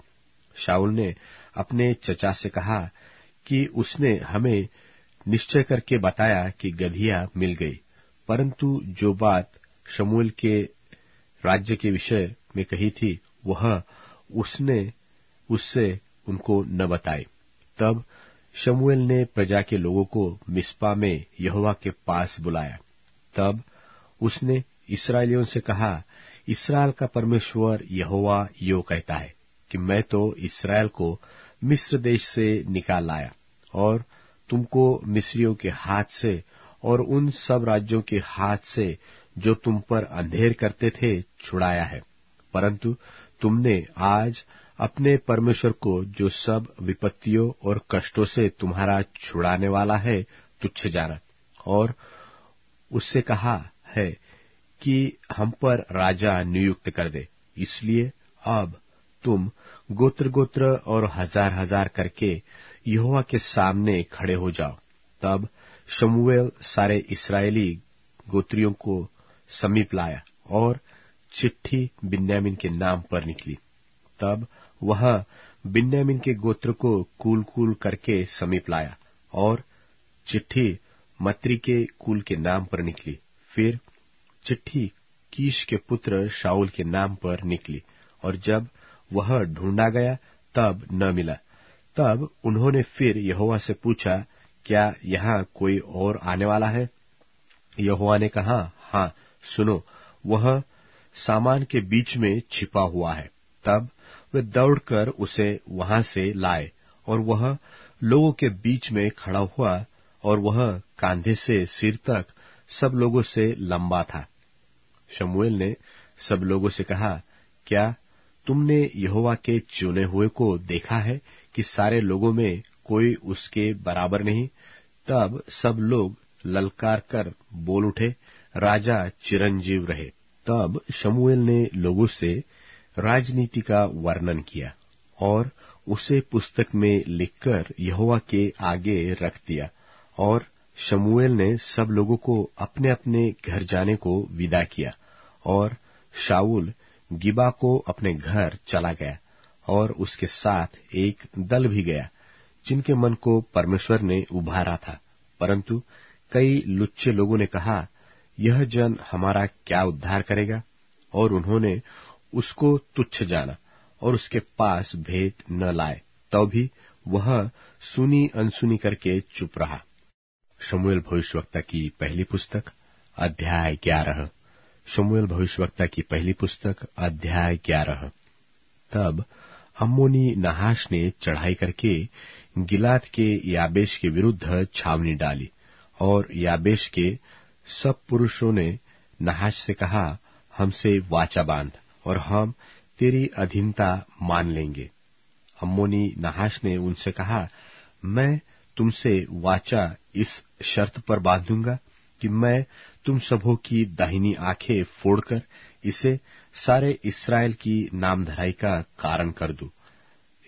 Speaker 1: शाउल ने अपने चचा से कहा कि उसने हमें निश्चय करके बताया कि गधिया मिल गई परंतु जो बात शमूल के राज्य के विषय में कही थी वह उसने उससे उनको न बताए तब शमुएल ने प्रजा के लोगों को मिस्पा में यहोवा के पास बुलाया तब उसने इसराइलियों से कहा इसराइल का परमेश्वर यहोवा यो कहता है कि मैं तो इसराइल को मिस्र देश से निकाल लाया और तुमको मिस्रियों के हाथ से और उन सब राज्यों के हाथ से जो तुम पर अंधेर करते थे छुड़ाया है परंतु तुमने आज अपने परमेश्वर को जो सब विपत्तियों और कष्टों से तुम्हारा छुड़ाने वाला है तुच्छ जाना और उससे कहा है कि हम पर राजा नियुक्त कर दे इसलिए अब तुम गोत्र गोत्र और हजार हजार करके यहोवा के सामने खड़े हो जाओ तब शमुएल सारे इसराइली गोत्रियों को समीप लाया और चिट्ठी बिन्यामिन के नाम पर निकली तब वहां बिन्यामिन के गोत्र को कूल कूल करके समीप लाया और चिट्ठी मत्री के कुल के नाम पर निकली फिर चिट्ठी कीश के पुत्र शाउल के नाम पर निकली और जब वह ढूंढा गया तब न मिला तब उन्होंने फिर यहोवा से पूछा क्या यहां कोई और आने वाला है यहोवा ने कहा हां सुनो वह सामान के बीच में छिपा हुआ है तब वे दौड़कर उसे वहां से लाए और वह लोगों के बीच में खड़ा हुआ और वह कांधे से सिर तक सब लोगों से लंबा था शमुएल ने सब लोगों से कहा क्या तुमने यहोवा के चुने हुए को देखा है कि सारे लोगों में कोई उसके बराबर नहीं तब सब लोग ललकार कर बोल उठे राजा चिरंजीव रहे तब शमुएल ने लोगों से राजनीति का वर्णन किया और उसे पुस्तक में लिखकर यहोवा के आगे रख दिया और शमूएल ने सब लोगों को अपने अपने घर जाने को विदा किया और शाऊल गिबा को अपने घर चला गया और उसके साथ एक दल भी गया जिनके मन को परमेश्वर ने उभारा था परंतु कई लुच्चे लोगों ने कहा यह जन हमारा क्या उद्धार करेगा और उन्होंने उसको तुच्छ जाना और उसके पास भेंट न लाए तो भी वह सुनी अनसुनी करके चुप रहा शमुएल भविष्यवक्ता की पहली पुस्तक अध्याय ग्यारह शमुएल भविष्यवक्ता की पहली पुस्तक अध्याय ग्यारह तब अम्मोनी नहाश ने चढ़ाई करके गिलात के याबेश के विरुद्ध छावनी डाली और याबेश के सब पुरुषों ने नहाश से कहा हमसे वाचा बांध और हम तेरी अधीनता मान लेंगे अम्मोनी नहाश ने उनसे कहा मैं तुमसे वाचा इस शर्त पर बांधूंगा कि मैं तुम सबों की दाहिनी आंखें फोड़कर इसे सारे इसराइल की नामधराई का कारण कर दू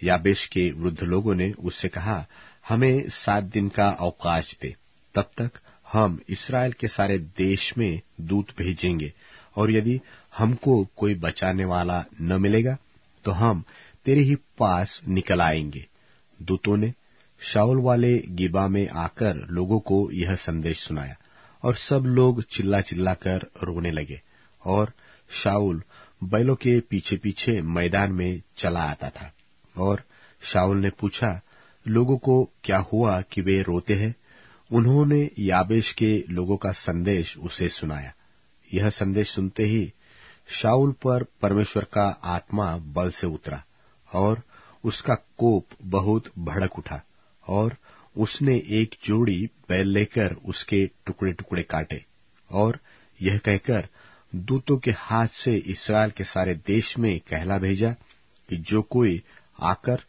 Speaker 1: याबेश के वृद्ध लोगों ने उससे कहा हमें सात दिन का अवकाश दे तब तक हम इसराइल के सारे देश में दूत भेजेंगे और यदि हमको कोई बचाने वाला न मिलेगा तो हम तेरे ही पास निकल आएंगे दूतों ने शाउल वाले गिबा में आकर लोगों को यह संदेश सुनाया और सब लोग चिल्ला चिल्ला कर रोने लगे और शाउल बैलों के पीछे पीछे मैदान में चला आता था और शाउल ने पूछा लोगों को क्या हुआ कि वे रोते हैं उन्होंने याबेश के लोगों का संदेश उसे सुनाया यह संदेश सुनते ही शाउल पर परमेश्वर का आत्मा बल से उतरा और उसका कोप बहुत भड़क उठा और उसने एक जोड़ी बैल लेकर उसके टुकड़े टुकड़े काटे और यह कहकर दूतों के हाथ से इसराइल के सारे देश में कहला भेजा कि जो कोई आकर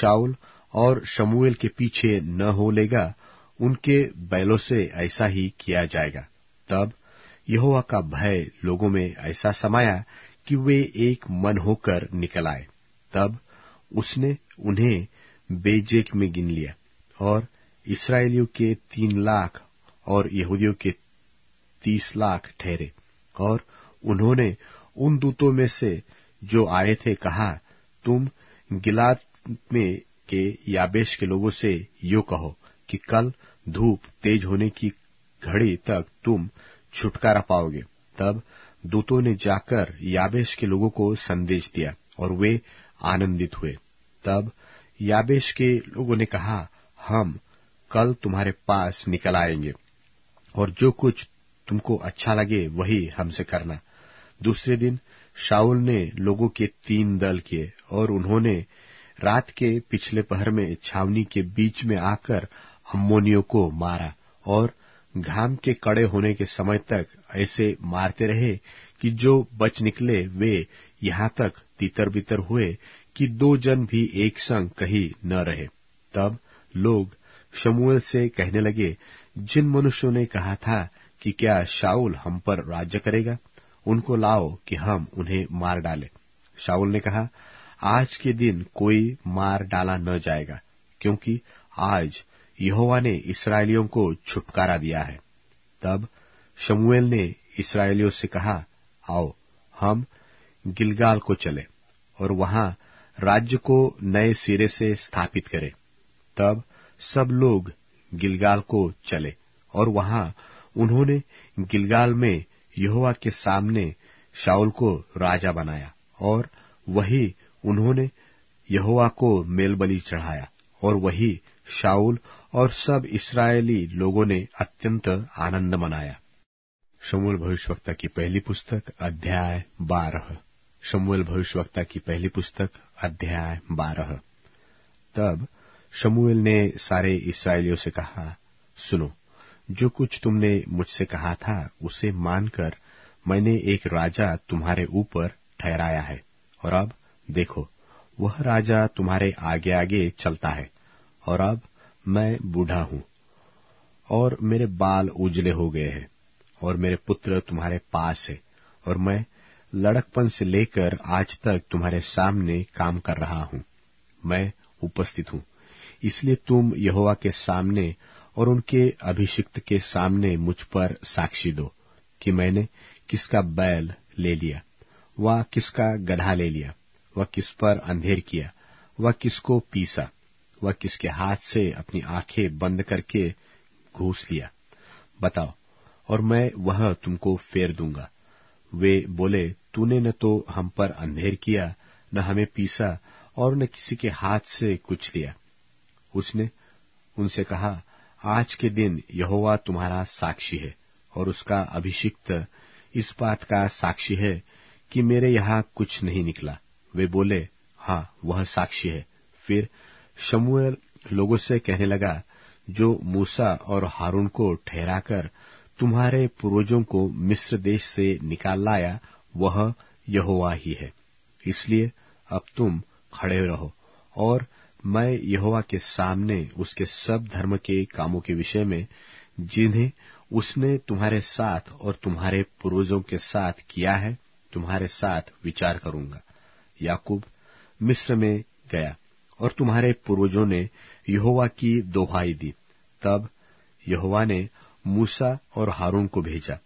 Speaker 1: शाउल और शमूएल के पीछे न हो लेगा उनके बैलों से ऐसा ही किया जाएगा तब यहोवा का भय लोगों में ऐसा समाया कि वे एक मन होकर निकल आए तब उसने उन्हें बेजेक में गिन लिया और इसराइलियों के तीन लाख और यहूदियों के तीस लाख ठहरे और उन्होंने उन दूतों में से जो आए थे कहा तुम गिलाद में के याबेश के लोगों से यो कहो कि कल धूप तेज होने की घड़ी तक तुम छुटकारा पाओगे तब दूतों ने जाकर याबेश के लोगों को संदेश दिया और वे आनंदित हुए तब याबेश के लोगों ने कहा हम कल तुम्हारे पास निकल आएंगे और जो कुछ तुमको अच्छा लगे वही हमसे करना दूसरे दिन शाउल ने लोगों के तीन दल किए और उन्होंने रात के पिछले पहर में छावनी के बीच में आकर अम्मोनियों को मारा और घाम के कड़े होने के समय तक ऐसे मारते रहे कि जो बच निकले वे यहां तक तीतर बितर हुए कि दो जन भी एक संग कहीं न रहे तब लोग शमूएल से कहने लगे जिन मनुष्यों ने कहा था कि क्या शाउल हम पर राज्य करेगा उनको लाओ कि हम उन्हें मार डाले शाउल ने कहा आज के दिन कोई मार डाला न जाएगा क्योंकि आज यहोवा ने इसराइलियों को छुटकारा दिया है तब शमुएल ने इसराइलियों से कहा आओ हम गिलगाल को चले और वहां राज्य को नए सिरे से स्थापित करें तब सब लोग गिलगाल को चले और वहां उन्होंने गिलगाल में यहोवा के सामने शाउल को राजा बनाया और वही उन्होंने यहोवा को मेलबली चढ़ाया और वही शाउल और सब इसराइली लोगों ने अत्यंत आनंद मनाया शमूल भविष्यवक्ता की पहली पुस्तक अध्याय बारह शमूल भविष्यवक्ता की पहली पुस्तक अध्याय बारह तब शमूल ने सारे इसराइलियों से कहा सुनो जो कुछ तुमने मुझसे कहा था उसे मानकर मैंने एक राजा तुम्हारे ऊपर ठहराया है और अब देखो वह राजा तुम्हारे आगे आगे चलता है और अब मैं बूढ़ा हूं और मेरे बाल उजले हो गए हैं और मेरे पुत्र तुम्हारे पास है और मैं लड़कपन से लेकर आज तक तुम्हारे सामने काम कर रहा हूं मैं उपस्थित हूं इसलिए तुम यहोवा के सामने और उनके अभिषिक्त के सामने मुझ पर साक्षी दो कि मैंने किसका बैल ले लिया वह किसका गधा ले लिया वह किस पर अंधेर किया वह किसको पीसा वह किसके हाथ से अपनी आंखें बंद करके घूस लिया बताओ और मैं वह तुमको फेर दूंगा वे बोले तूने न तो हम पर अंधेर किया न हमें पीसा और न किसी के हाथ से कुछ लिया उसने उनसे कहा आज के दिन यहोवा तुम्हारा साक्षी है और उसका अभिषिक्त इस बात का साक्षी है कि मेरे यहां कुछ नहीं निकला वे बोले हां वह साक्षी है फिर शमुएल लोगों से कहने लगा जो मूसा और हारून को ठहराकर तुम्हारे पूर्वजों को मिस्र देश से निकाल लाया वह यहोवा ही है इसलिए अब तुम खड़े रहो और मैं यहोवा के सामने उसके सब धर्म के कामों के विषय में जिन्हें उसने तुम्हारे साथ और तुम्हारे पूर्वजों के साथ किया है तुम्हारे साथ विचार करूंगा याकूब मिस्र में गया और तुम्हारे पूर्वजों ने यहोवा की दोहाई दी तब यहोवा ने मूसा और हारून को भेजा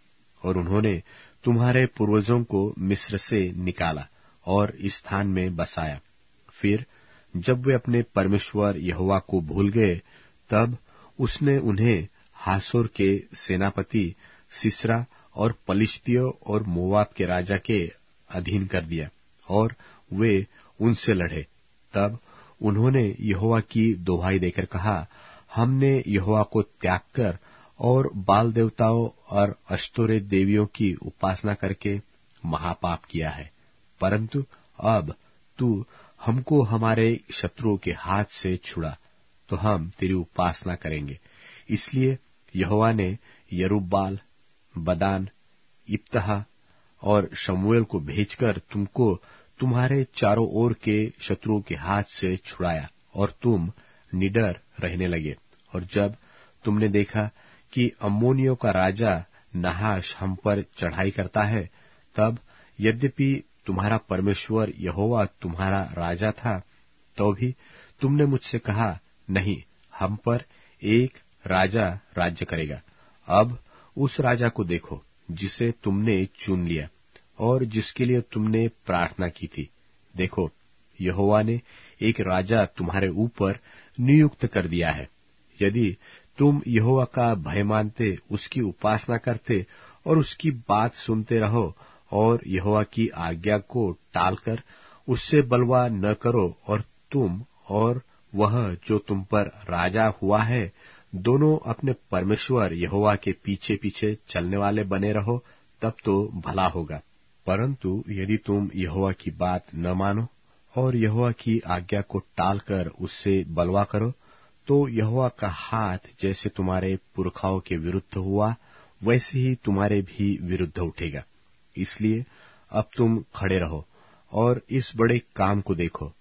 Speaker 1: और उन्होंने तुम्हारे पूर्वजों को मिस्र से निकाला और इस स्थान में बसाया फिर जब वे अपने परमेश्वर यहोवा को भूल गए तब उसने उन्हें हासोर के सेनापति सिसरा और पलिश्तियों और मोवाब के राजा के अधीन कर दिया और वे उनसे लड़े तब उन्होंने यहोवा की दोहाई देकर कहा हमने यहोवा को त्याग कर और बाल देवताओं और अस्तोरे देवियों की उपासना करके महापाप किया है परंतु अब तू हमको हमारे शत्रुओं के हाथ से छुड़ा तो हम तेरी उपासना करेंगे इसलिए यहोवा ने यरूबाल बदान इप्तहा और शमुएल को भेजकर तुमको तुम्हारे चारों ओर के शत्रुओं के हाथ से छुड़ाया और तुम निडर रहने लगे और जब तुमने देखा कि अमोनियों का राजा नहाश हम पर चढ़ाई करता है तब यद्यपि तुम्हारा परमेश्वर यहोवा तुम्हारा राजा था तो भी तुमने मुझसे कहा नहीं हम पर एक राजा राज्य करेगा अब उस राजा को देखो जिसे तुमने चुन लिया और जिसके लिए तुमने प्रार्थना की थी देखो यहोवा ने एक राजा तुम्हारे ऊपर नियुक्त कर दिया है यदि तुम यहोवा का भय मानते उसकी उपासना करते और उसकी बात सुनते रहो और यहोवा की आज्ञा को टालकर उससे बलवा न करो और तुम और वह जो तुम पर राजा हुआ है दोनों अपने परमेश्वर यहोवा के पीछे पीछे चलने वाले बने रहो तब तो भला होगा परंतु यदि तुम यहोवा की बात न मानो और यहोवा की आज्ञा को टालकर उससे बलवा करो तो यहोवा का हाथ जैसे तुम्हारे पुरखाओं के विरुद्ध हुआ वैसे ही तुम्हारे भी विरुद्ध उठेगा इसलिए अब तुम खड़े रहो और इस बड़े काम को देखो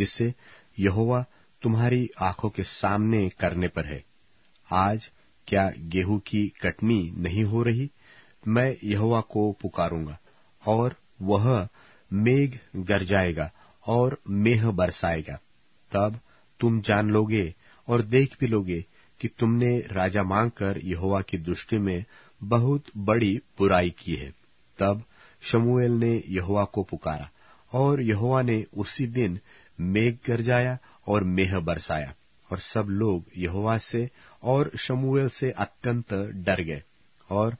Speaker 1: जिससे यहोवा तुम्हारी आंखों के सामने करने पर है आज क्या गेहूं की कटनी नहीं हो रही मैं यहोवा को पुकारूंगा और वह मेघ गरजाएगा और मेह बरसाएगा तब तुम जान लोगे और देख भी लोगे कि तुमने राजा मांगकर यहोवा की दृष्टि में बहुत बड़ी बुराई की है तब शमुएल ने यहोवा को पुकारा और यहोवा ने उसी दिन मेघ गरजाया और मेह बरसाया और सब लोग यहोवा से और शमुएल से अत्यंत डर गए और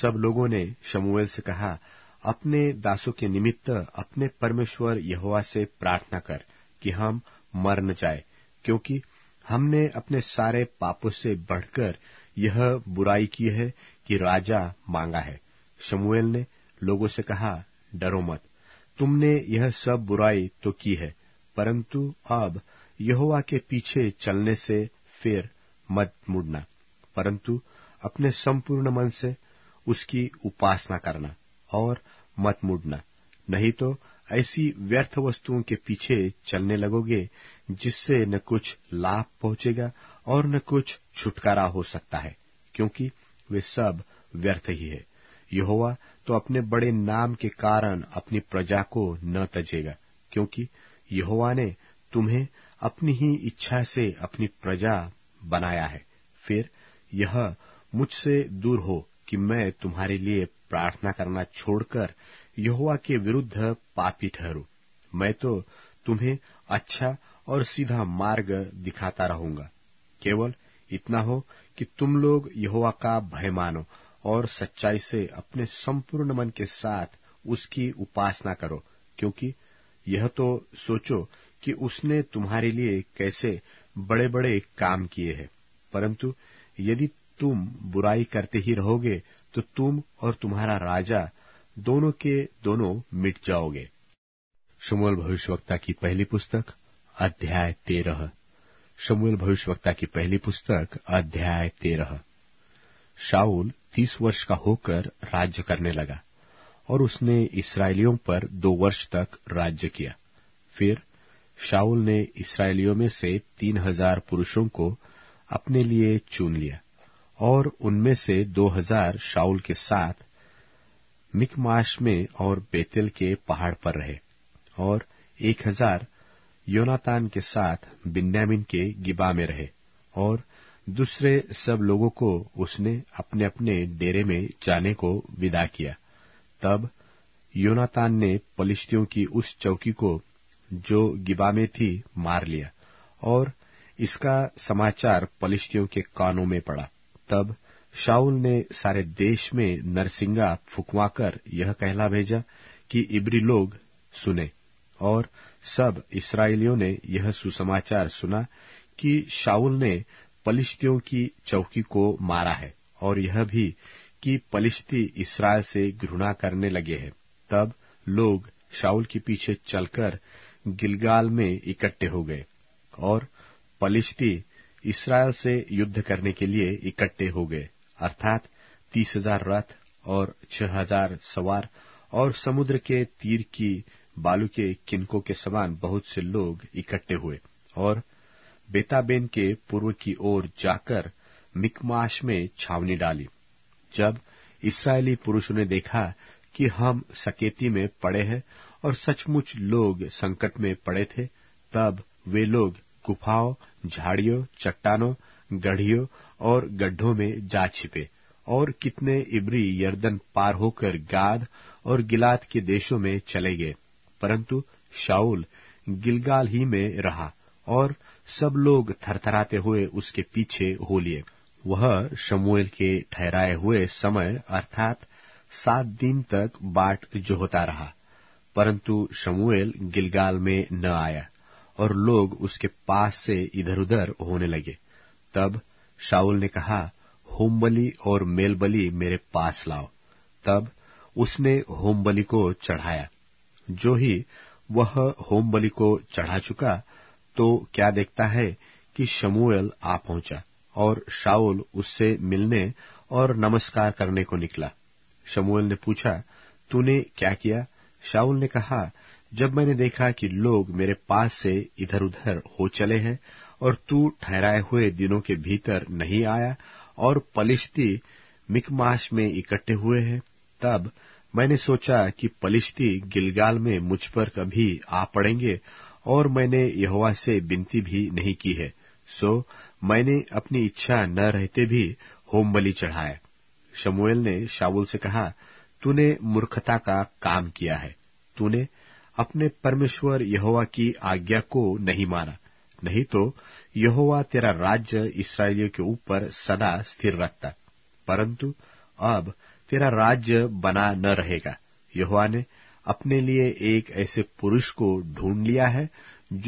Speaker 1: सब लोगों ने शमुएल से कहा अपने दासों के निमित्त अपने परमेश्वर यहोवा से प्रार्थना कर कि हम मर न जाए क्योंकि हमने अपने सारे पापों से बढ़कर यह बुराई की है कि राजा मांगा है शमुएल ने लोगों से कहा डरो मत तुमने यह सब बुराई तो की है परंतु अब यहोवा के पीछे चलने से फिर मत मुड़ना परंतु अपने संपूर्ण मन से उसकी उपासना करना और मत मुड़ना नहीं तो ऐसी व्यर्थ वस्तुओं के पीछे चलने लगोगे जिससे न कुछ लाभ पहुंचेगा और न कुछ छुटकारा हो सकता है क्योंकि वे सब व्यर्थ ही है यहोवा तो अपने बड़े नाम के कारण अपनी प्रजा को न तजेगा क्योंकि यहोवा ने तुम्हें अपनी ही इच्छा से अपनी प्रजा बनाया है फिर यह मुझसे दूर हो कि मैं तुम्हारे लिए प्रार्थना करना छोड़कर यहोवा के विरुद्ध पापी ठहरू मैं तो तुम्हें अच्छा और सीधा मार्ग दिखाता रहूंगा केवल इतना हो कि तुम लोग यहोवा का भय मानो और सच्चाई से अपने संपूर्ण मन के साथ उसकी उपासना करो क्योंकि यह तो सोचो कि उसने तुम्हारे लिए कैसे बड़े बड़े काम किए हैं परंतु यदि तुम बुराई करते ही रहोगे तो तुम और तुम्हारा राजा दोनों के दोनों मिट जाओगे शमूल भविष्यवक्ता की पहली पुस्तक अध्याय तेरह शमूल भविष्यवक्ता की पहली पुस्तक अध्याय तेरह शाउल तीस वर्ष का होकर राज्य करने लगा और उसने इसराइलियों पर दो वर्ष तक राज्य किया फिर शाऊल ने इसराइलियों में से तीन हजार पुरुषों को अपने लिए चुन लिया और उनमें से दो हजार शाउल के साथ मिकमाश में और बेतल के पहाड़ पर रहे और एक हजार योनातान के साथ बिन्यामिन के गिबा में रहे और दूसरे सब लोगों को उसने अपने अपने डेरे में जाने को विदा किया तब योनातान ने पलिश्तियों की उस चौकी को जो गिबा में थी मार लिया और इसका समाचार पलिश्तियों के कानों में पड़ा तब शाउल ने सारे देश में नरसिंगा फुकवाकर यह कहला भेजा कि इब्री लोग सुने और सब इसराइलियों ने यह सुसमाचार सुना कि शाउल ने पलिश्तियों की चौकी को मारा है और यह भी कि पलिश्ती इसराइल से घृणा करने लगे हैं तब लोग शाउल के पीछे चलकर गिलगाल में इकट्ठे हो गए और पलिश्ती इसराइल से युद्ध करने के लिए इकट्ठे हो गए अर्थात तीस हजार रथ और छह हजार सवार और समुद्र के तीर की बालू के किनकों के समान बहुत से लोग इकट्ठे हुए और बेताबेन के पूर्व की ओर जाकर मिकमाश में छावनी डाली जब इसराइली पुरुषों ने देखा कि हम सकेती में पड़े हैं और सचमुच लोग संकट में पड़े थे तब वे लोग गुफाओं झाड़ियों चट्टानों गढ़ियों और गड्ढों में जा छिपे और कितने इबरी यर्दन पार होकर गाद और गिलाद के देशों में चले गए परंतु शाऊल गिलगाल ही में रहा और सब लोग थरथराते हुए उसके पीछे हो लिए वह शमुएल के ठहराए हुए समय अर्थात सात दिन तक बाट जोहता रहा परंतु शमुएल गिलगाल में न आया और लोग उसके पास से इधर उधर होने लगे तब शाउल ने कहा होमबली और मेलबली मेरे पास लाओ तब उसने होमबली को चढ़ाया जो ही वह होमबली को चढ़ा चुका तो क्या देखता है कि शमूएल आ पहुंचा और शाउल उससे मिलने और नमस्कार करने को निकला शमूएल ने पूछा तूने क्या किया शाउल ने कहा जब मैंने देखा कि लोग मेरे पास से इधर उधर हो चले हैं और तू ठहराए हुए दिनों के भीतर नहीं आया और पलिश्ती मिकमाश में इकट्ठे हुए हैं तब मैंने सोचा कि पलिश्ती गिलगाल में मुझ पर कभी आ पड़ेंगे और मैंने यहोवा से विनती भी नहीं की है सो मैंने अपनी इच्छा न रहते भी होम बलि चढ़ाया शमुएल ने शाहुल से कहा तूने मूर्खता का काम किया है तूने अपने परमेश्वर यहोवा की आज्ञा को नहीं माना नहीं तो यहोवा तेरा राज्य इसराइलियों के ऊपर सदा स्थिर रखता परंतु अब तेरा राज्य बना न रहेगा यहोवा ने अपने लिए एक ऐसे पुरुष को ढूंढ लिया है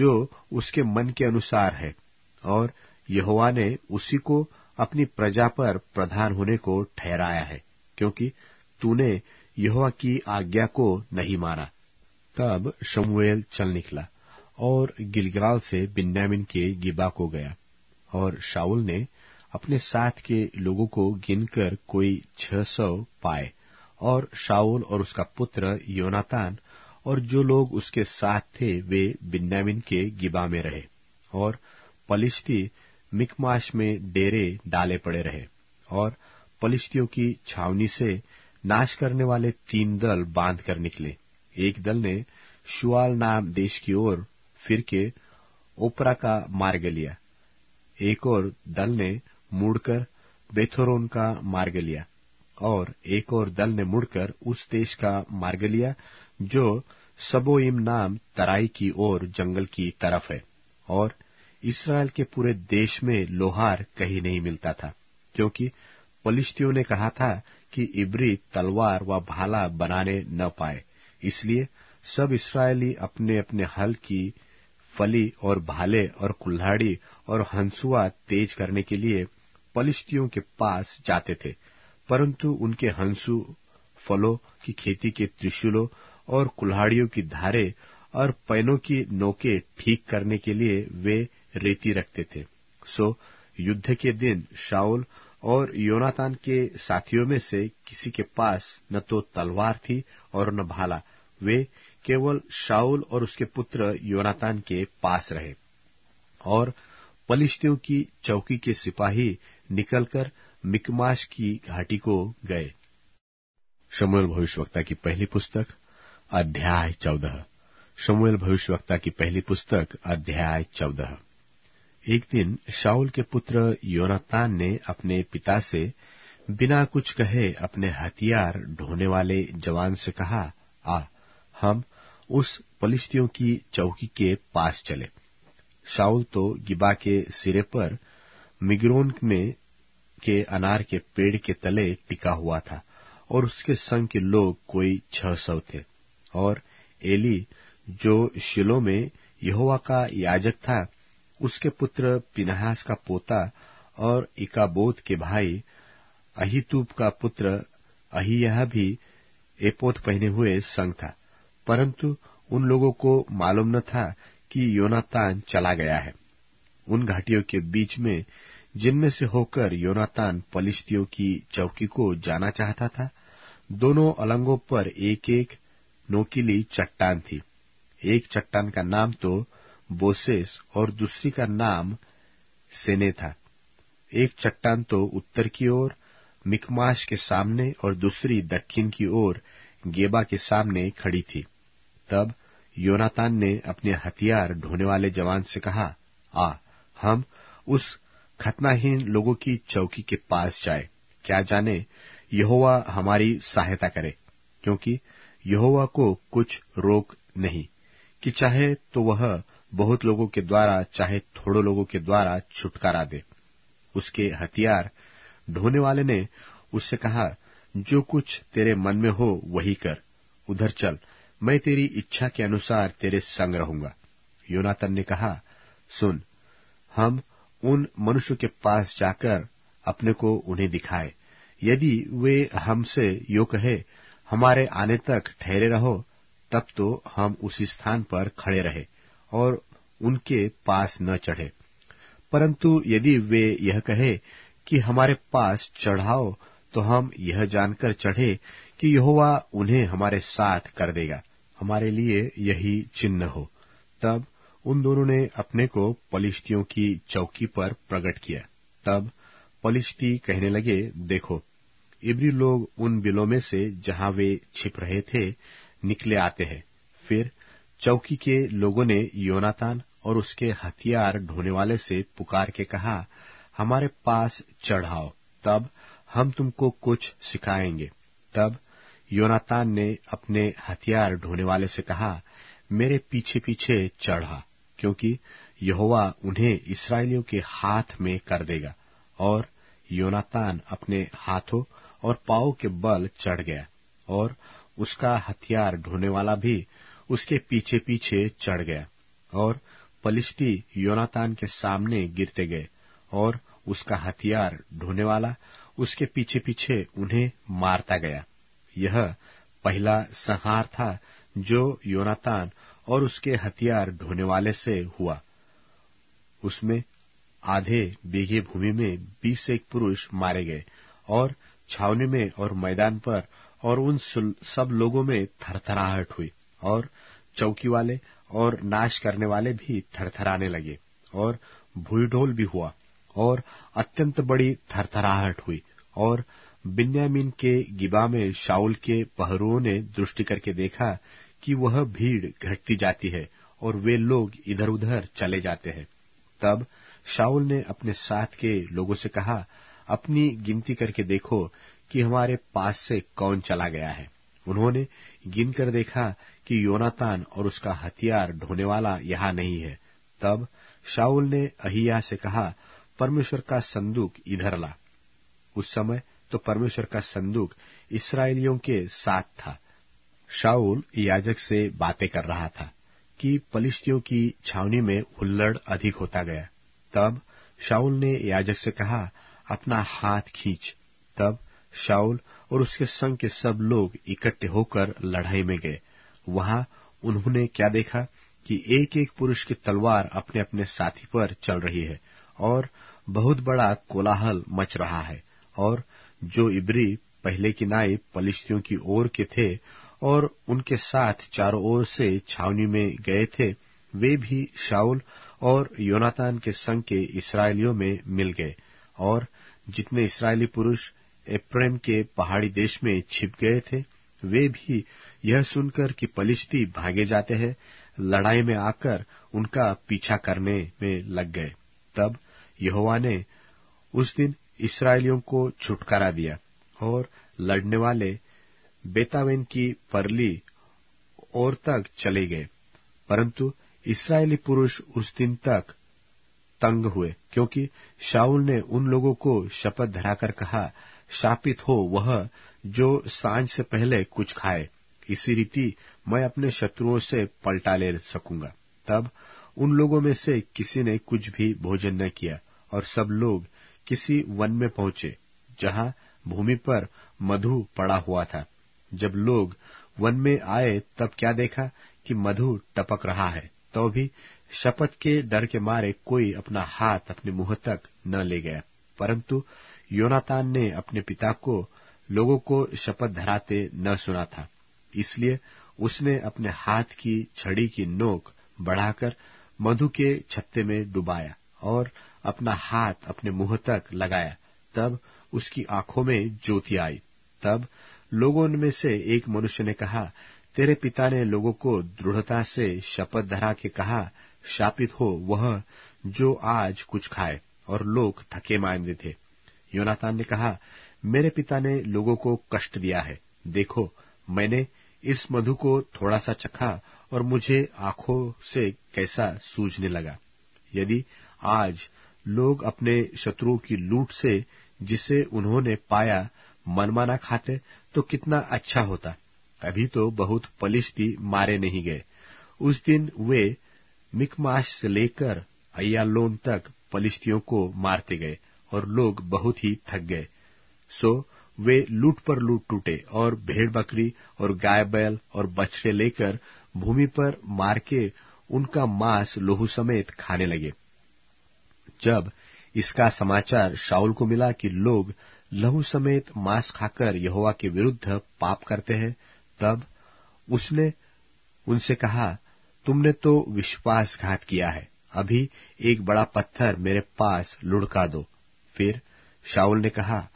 Speaker 1: जो उसके मन के अनुसार है और यहोवा ने उसी को अपनी प्रजा पर प्रधान होने को ठहराया है क्योंकि तूने यहोवा की आज्ञा को नहीं माना तब शमुएल चल निकला और गिलगाल से बिन्यामिन के गिबा को गया और शाउल ने अपने साथ के लोगों को गिनकर कोई छह सौ पाए और शाउल और उसका पुत्र योनातान और जो लोग उसके साथ थे वे बिन्यामिन के गिबा में रहे और पलिश्ती मिकमाश में डेरे डाले पड़े रहे और पलिश्तियों की छावनी से नाश करने वाले तीन दल बांध कर निकले एक दल ने शुआल नाम देश की ओर फिर के ओपरा का मार्ग लिया एक और दल ने मुड़कर बेथोरोन का मार्ग लिया और एक और दल ने मुड़कर उस देश का मार्ग लिया जो सबोइम नाम तराई की ओर जंगल की तरफ है और इसराइल के पूरे देश में लोहार कहीं नहीं मिलता था क्योंकि पलिश्तियों ने कहा था कि इब्री तलवार व भाला बनाने न पाए इसलिए सब इसराइली अपने अपने हल की फली और भाले और कुल्हाड़ी और हंसुआ तेज करने के लिए पलिश्तियों के पास जाते थे परंतु उनके हंसु फलों की खेती के त्रिशूलों और कुल्हाड़ियों की धारे और पैनों की नोके ठीक करने के लिए वे रेती रखते थे सो युद्ध के दिन शाओल और योनातान के साथियों में से किसी के पास न तो तलवार थी और न भाला वे केवल शाउल और उसके पुत्र योनातान के पास रहे और पलिश्तियों की चौकी के सिपाही निकलकर मिकमाश की घाटी को गए शमुएल भविष्यवक्ता की पहली पुस्तक अध्याय चौदह शमुएल भविष्यवक्ता की पहली पुस्तक अध्याय चौदह एक दिन शाउल के पुत्र योनातान ने अपने पिता से बिना कुछ कहे अपने हथियार ढोने वाले जवान से कहा आ हम उस पलिश्तियों की चौकी के पास चले शाउल तो गिबा के सिरे पर मिग्रोन में के अनार के पेड़ के तले टिका हुआ था और उसके संग के लोग कोई छह सौ थे और एली जो शिलो में यहोवा का याजक था उसके पुत्र पिनहास का पोता और इकाबोध के भाई अहितूब का पुत्र अहिया भी एपोत पहने हुए संग था परंतु उन लोगों को मालूम न था कि योनातान चला गया है उन घाटियों के बीच में जिनमें से होकर योनातान पलिश्तियों की चौकी को जाना चाहता था दोनों अलंगों पर एक एक नोकीली चट्टान थी एक चट्टान का नाम तो बोसेस और दूसरी का नाम सेने था एक चट्टान तो उत्तर की ओर मिकमाश के सामने और दूसरी दक्षिण की ओर गेबा के सामने खड़ी थी तब योनातान ने अपने हथियार ढोने वाले जवान से कहा आ हम उस खतनाहीन लोगों की चौकी के पास जाए क्या जाने यहोवा हमारी सहायता करे क्योंकि यहोवा को कुछ रोक नहीं कि चाहे तो वह बहुत लोगों के द्वारा चाहे थोड़े लोगों के द्वारा छुटकारा दे उसके हथियार ढोने वाले ने उससे कहा जो कुछ तेरे मन में हो वही कर उधर चल मैं तेरी इच्छा के अनुसार तेरे संग रहूंगा योनातन ने कहा सुन हम उन मनुष्य के पास जाकर अपने को उन्हें दिखाए यदि वे हमसे यो कहे हमारे आने तक ठहरे रहो तब तो हम उसी स्थान पर खड़े रहे और उनके पास न चढ़े परंतु यदि वे यह कहे कि हमारे पास चढ़ाओ तो हम यह जानकर चढ़े कि यहोवा उन्हें हमारे साथ कर देगा हमारे लिए यही चिन्ह हो तब उन दोनों ने अपने को पलिश्तियों की चौकी पर प्रकट किया तब पलिश्ती कहने लगे देखो इब्री लोग उन बिलों में से जहां वे छिप रहे थे निकले आते हैं फिर चौकी के लोगों ने योनातान और उसके हथियार ढोने वाले से पुकार के कहा हमारे पास चढ़ाओ तब हम तुमको कुछ सिखाएंगे तब योनातान ने अपने हथियार ढोने वाले से कहा मेरे पीछे पीछे चढ़ा क्योंकि यहोवा उन्हें इसराइलियों के हाथ में कर देगा और योनातान अपने हाथों और पाओ के बल चढ़ गया और उसका हथियार ढोने वाला भी उसके पीछे पीछे चढ़ गया और पलिश्ती योनातान के सामने गिरते गए और उसका हथियार ढोने वाला उसके पीछे पीछे उन्हें मारता गया यह पहला सहार था जो योनातान और उसके हथियार ढोने वाले से हुआ उसमें आधे बीघे भूमि में बीस एक पुरुष मारे गए और छावनी में और मैदान पर और उन सब लोगों में थरथराहट हुई और चौकी वाले और नाश करने वाले भी थरथराने लगे और भूईढोल भी हुआ और अत्यंत बड़ी थरथराहट हुई और बिन्यामिन के गिबा में शाउल के पहरुओं ने दृष्टि करके देखा कि वह भीड़ घटती जाती है और वे लोग इधर उधर चले जाते हैं तब शाउल ने अपने साथ के लोगों से कहा अपनी गिनती करके देखो कि हमारे पास से कौन चला गया है उन्होंने गिनकर देखा कि योनातान और उसका हथियार ढोने वाला यहां नहीं है तब शाउल ने अहिया से कहा परमेश्वर का संदूक इधर ला उस समय तो परमेश्वर का संदूक इसराइलियों के साथ था शाऊल याजक से बातें कर रहा था कि पलिश्तियों की छावनी में हुल्लड़ अधिक होता गया तब शाऊल ने याजक से कहा अपना हाथ खींच तब शाऊल और उसके संघ के सब लोग इकट्ठे होकर लड़ाई में गए वहां उन्होंने क्या देखा कि एक एक पुरुष की तलवार अपने अपने साथी पर चल रही है और बहुत बड़ा कोलाहल मच रहा है और जो इबरी पहले की नाई पलिश्तियों की ओर के थे और उनके साथ चारों ओर से छावनी में गए थे वे भी शाउल और योनातान के संघ के इसराइलियों में मिल गए और जितने इसराइली पुरुष एप्रेम के पहाड़ी देश में छिप गए थे वे भी यह सुनकर कि पलिश्ती भागे जाते हैं लड़ाई में आकर उनका पीछा करने में लग गए तब यहोवा ने उस दिन इसराइलियों को छुटकारा दिया और लड़ने वाले बेतावेन की परली और तक चले गए परंतु इसराइली पुरुष उस दिन तक तंग हुए क्योंकि शाहल ने उन लोगों को शपथ धराकर कहा शापित हो वह जो सांझ से पहले कुछ खाए इसी रीति मैं अपने शत्रुओं से पलटा ले सकूंगा तब उन लोगों में से किसी ने कुछ भी भोजन न किया और सब लोग किसी वन में पहुंचे जहां भूमि पर मधु पड़ा हुआ था जब लोग वन में आए तब क्या देखा कि मधु टपक रहा है तो भी शपथ के डर के मारे कोई अपना हाथ अपने मुंह तक न ले गया परंतु योनातान ने अपने पिता को लोगों को शपथ धराते न सुना था इसलिए उसने अपने हाथ की छड़ी की नोक बढ़ाकर मधु के छत्ते में डुबाया और अपना हाथ अपने मुंह तक लगाया तब उसकी आंखों में ज्योति आई तब लोगों में से एक मनुष्य ने कहा तेरे पिता ने लोगों को दृढ़ता से शपथ धरा के कहा शापित हो वह जो आज कुछ खाए और लोग थके मारते थे योनातान ने कहा मेरे पिता ने लोगों को कष्ट दिया है देखो मैंने इस मधु को थोड़ा सा चखा और मुझे आंखों से कैसा सूझने लगा यदि आज लोग अपने शत्रुओं की लूट से जिसे उन्होंने पाया मनमाना खाते तो कितना अच्छा होता अभी तो बहुत पलिश्ती मारे नहीं गए उस दिन वे मिकमाश से लेकर अयालोन तक पलिश्तियों को मारते गए और लोग बहुत ही थक गए सो वे लूट पर लूट टूटे और भेड़ बकरी और गाय बैल और बछड़े लेकर भूमि पर मार के उनका मांस लोहू समेत खाने लगे जब इसका समाचार शाउल को मिला कि लोग लहू समेत मांस खाकर यहोवा के विरुद्ध पाप करते हैं तब उसने उनसे कहा तुमने तो विश्वासघात किया है अभी एक बड़ा पत्थर मेरे पास लुढ़का दो फिर शाउल ने कहा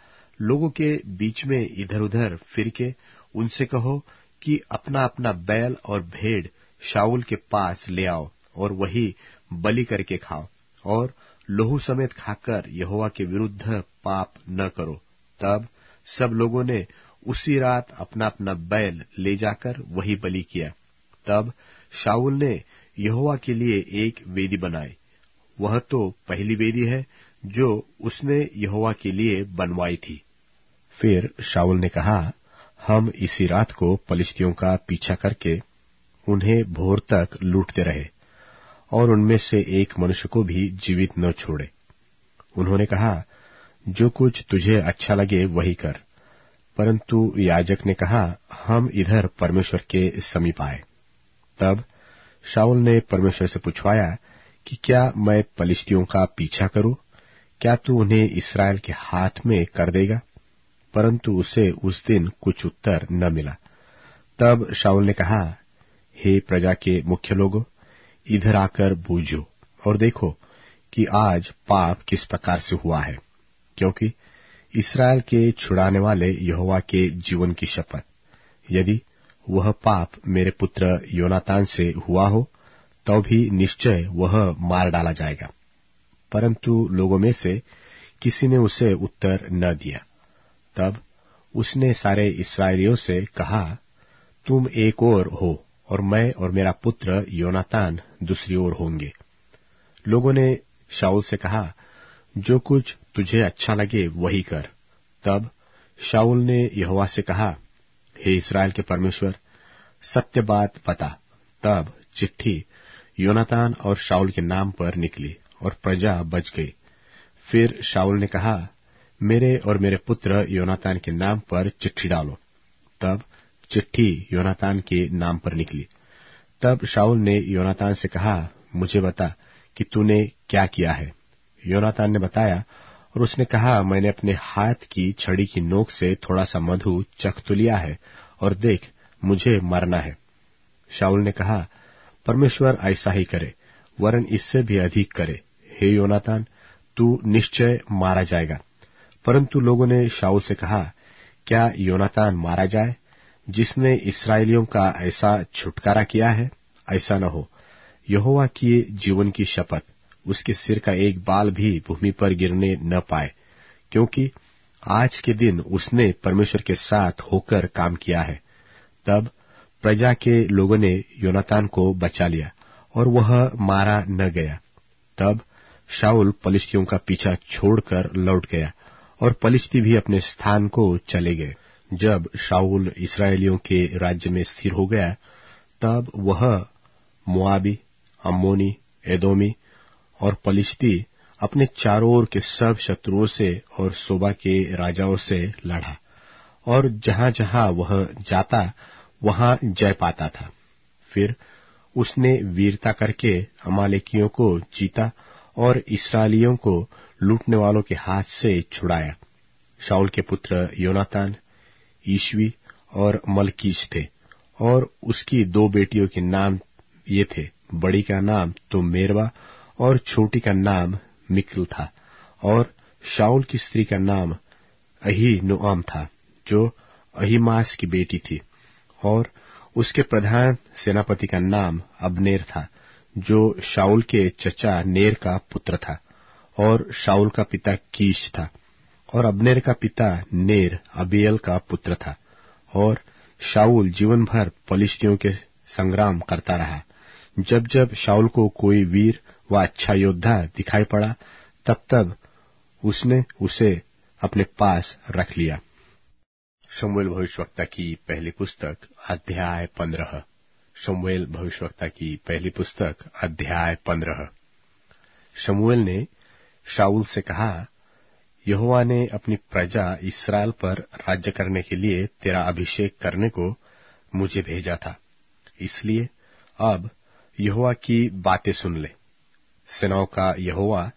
Speaker 1: लोगों के बीच में इधर उधर फिर के उनसे कहो कि अपना अपना बैल और भेड़ शाउल के पास ले आओ और वही बलि करके खाओ और लोहू समेत खाकर यहोवा के विरुद्ध पाप न करो तब सब लोगों ने उसी रात अपना अपना बैल ले जाकर वही बलि किया तब शाऊल ने यहोवा के लिए एक वेदी बनाई वह तो पहली वेदी है जो उसने यहोवा के लिए बनवाई थी फिर शाऊल ने कहा हम इसी रात को पलिश्तियों का पीछा करके उन्हें भोर तक लूटते रहे और उनमें से एक मनुष्य को भी जीवित न छोड़े उन्होंने कहा जो कुछ तुझे अच्छा लगे वही कर परंतु याजक ने कहा हम इधर परमेश्वर के समीप आए तब शाउल ने परमेश्वर से पूछवाया कि क्या मैं पलिश्तियों का पीछा करूं क्या तू उन्हें इसराइल के हाथ में कर देगा परंतु उसे उस दिन कुछ उत्तर न मिला तब शाउल ने कहा हे प्रजा के मुख्य लोगों इधर आकर बूझो और देखो कि आज पाप किस प्रकार से हुआ है क्योंकि इसराइल के छुड़ाने वाले यहोवा के जीवन की शपथ यदि वह पाप मेरे पुत्र योनातान से हुआ हो तो भी निश्चय वह मार डाला जाएगा परंतु लोगों में से किसी ने उसे उत्तर न दिया तब उसने सारे इसराइलियों से कहा तुम एक और हो और मैं और मेरा पुत्र योनातान दूसरी ओर होंगे लोगों ने शाऊल से कहा जो कुछ तुझे अच्छा लगे वही कर तब शाऊल ने यहोवा से कहा हे इसराइल के परमेश्वर सत्य बात बता तब चिट्ठी योनातान और शाऊल के नाम पर निकली और प्रजा बच गई फिर शाऊल ने कहा मेरे और मेरे पुत्र योनातान के नाम पर चिट्ठी डालो तब चिट्ठी योनातान के नाम पर निकली तब शाउल ने योनातान से कहा मुझे बता कि तूने क्या किया है योनातान ने बताया और उसने कहा मैंने अपने हाथ की छड़ी की नोक से थोड़ा सा मधु चख तो लिया है और देख मुझे मरना है शाउल ने कहा परमेश्वर ऐसा ही करे वरन इससे भी अधिक करे हे योनातान तू निश्चय मारा जाएगा परंतु लोगों ने शाउल से कहा क्या योनातान मारा जाए जिसने इसराइलियों का ऐसा छुटकारा किया है ऐसा न हो यहोवा किए जीवन की शपथ उसके सिर का एक बाल भी भूमि पर गिरने न पाए क्योंकि आज के दिन उसने परमेश्वर के साथ होकर काम किया है तब प्रजा के लोगों ने योनातान को बचा लिया और वह मारा न गया तब शाउल पलिश्तियों का पीछा छोड़कर लौट गया और पलिश्ती भी अपने स्थान को चले गए जब शाउल इसराइलियों के राज्य में स्थिर हो गया तब वह मुआबी अम्मोनी एदोमी और पलिश्ती अपने चारों ओर के सब शत्रुओं से और सोबा के राजाओं से लड़ा और जहां जहां वह जाता वहां जय पाता था फिर उसने वीरता करके अमालेकियों को जीता और इसराइलियों को लूटने वालों के हाथ से छुड़ाया शाउल के पुत्र योनातान ईश्वी और मलकीश थे और उसकी दो बेटियों के नाम ये थे बड़ी का नाम तो मेरवा और छोटी का नाम मिकल था और शाउल की स्त्री का नाम अही नुआम था जो अहिमास की बेटी थी और उसके प्रधान सेनापति का नाम अबनेर था जो शाउल के चचा नेर का पुत्र था और शाउल का पिता कीश था और अबनेर का पिता नेर अबियल का पुत्र था और शाऊल जीवन भर पलिश्तियों के संग्राम करता रहा जब जब शाऊल को कोई वीर व अच्छा योद्धा दिखाई पड़ा तब तब उसने उसे अपने पास रख लिया शमुएल भविष्यवक्ता की पहली पुस्तक अध्याय पंद्रह शमुएल भविष्यवक्ता की पहली पुस्तक अध्याय पंद्रह शमुएल ने शाऊल से कहा यहुआ ने अपनी प्रजा इसराइल पर राज्य करने के लिए तेरा अभिषेक करने को मुझे भेजा था इसलिए अब यहुआ की बातें सुन ले सेनाओं का यहुआ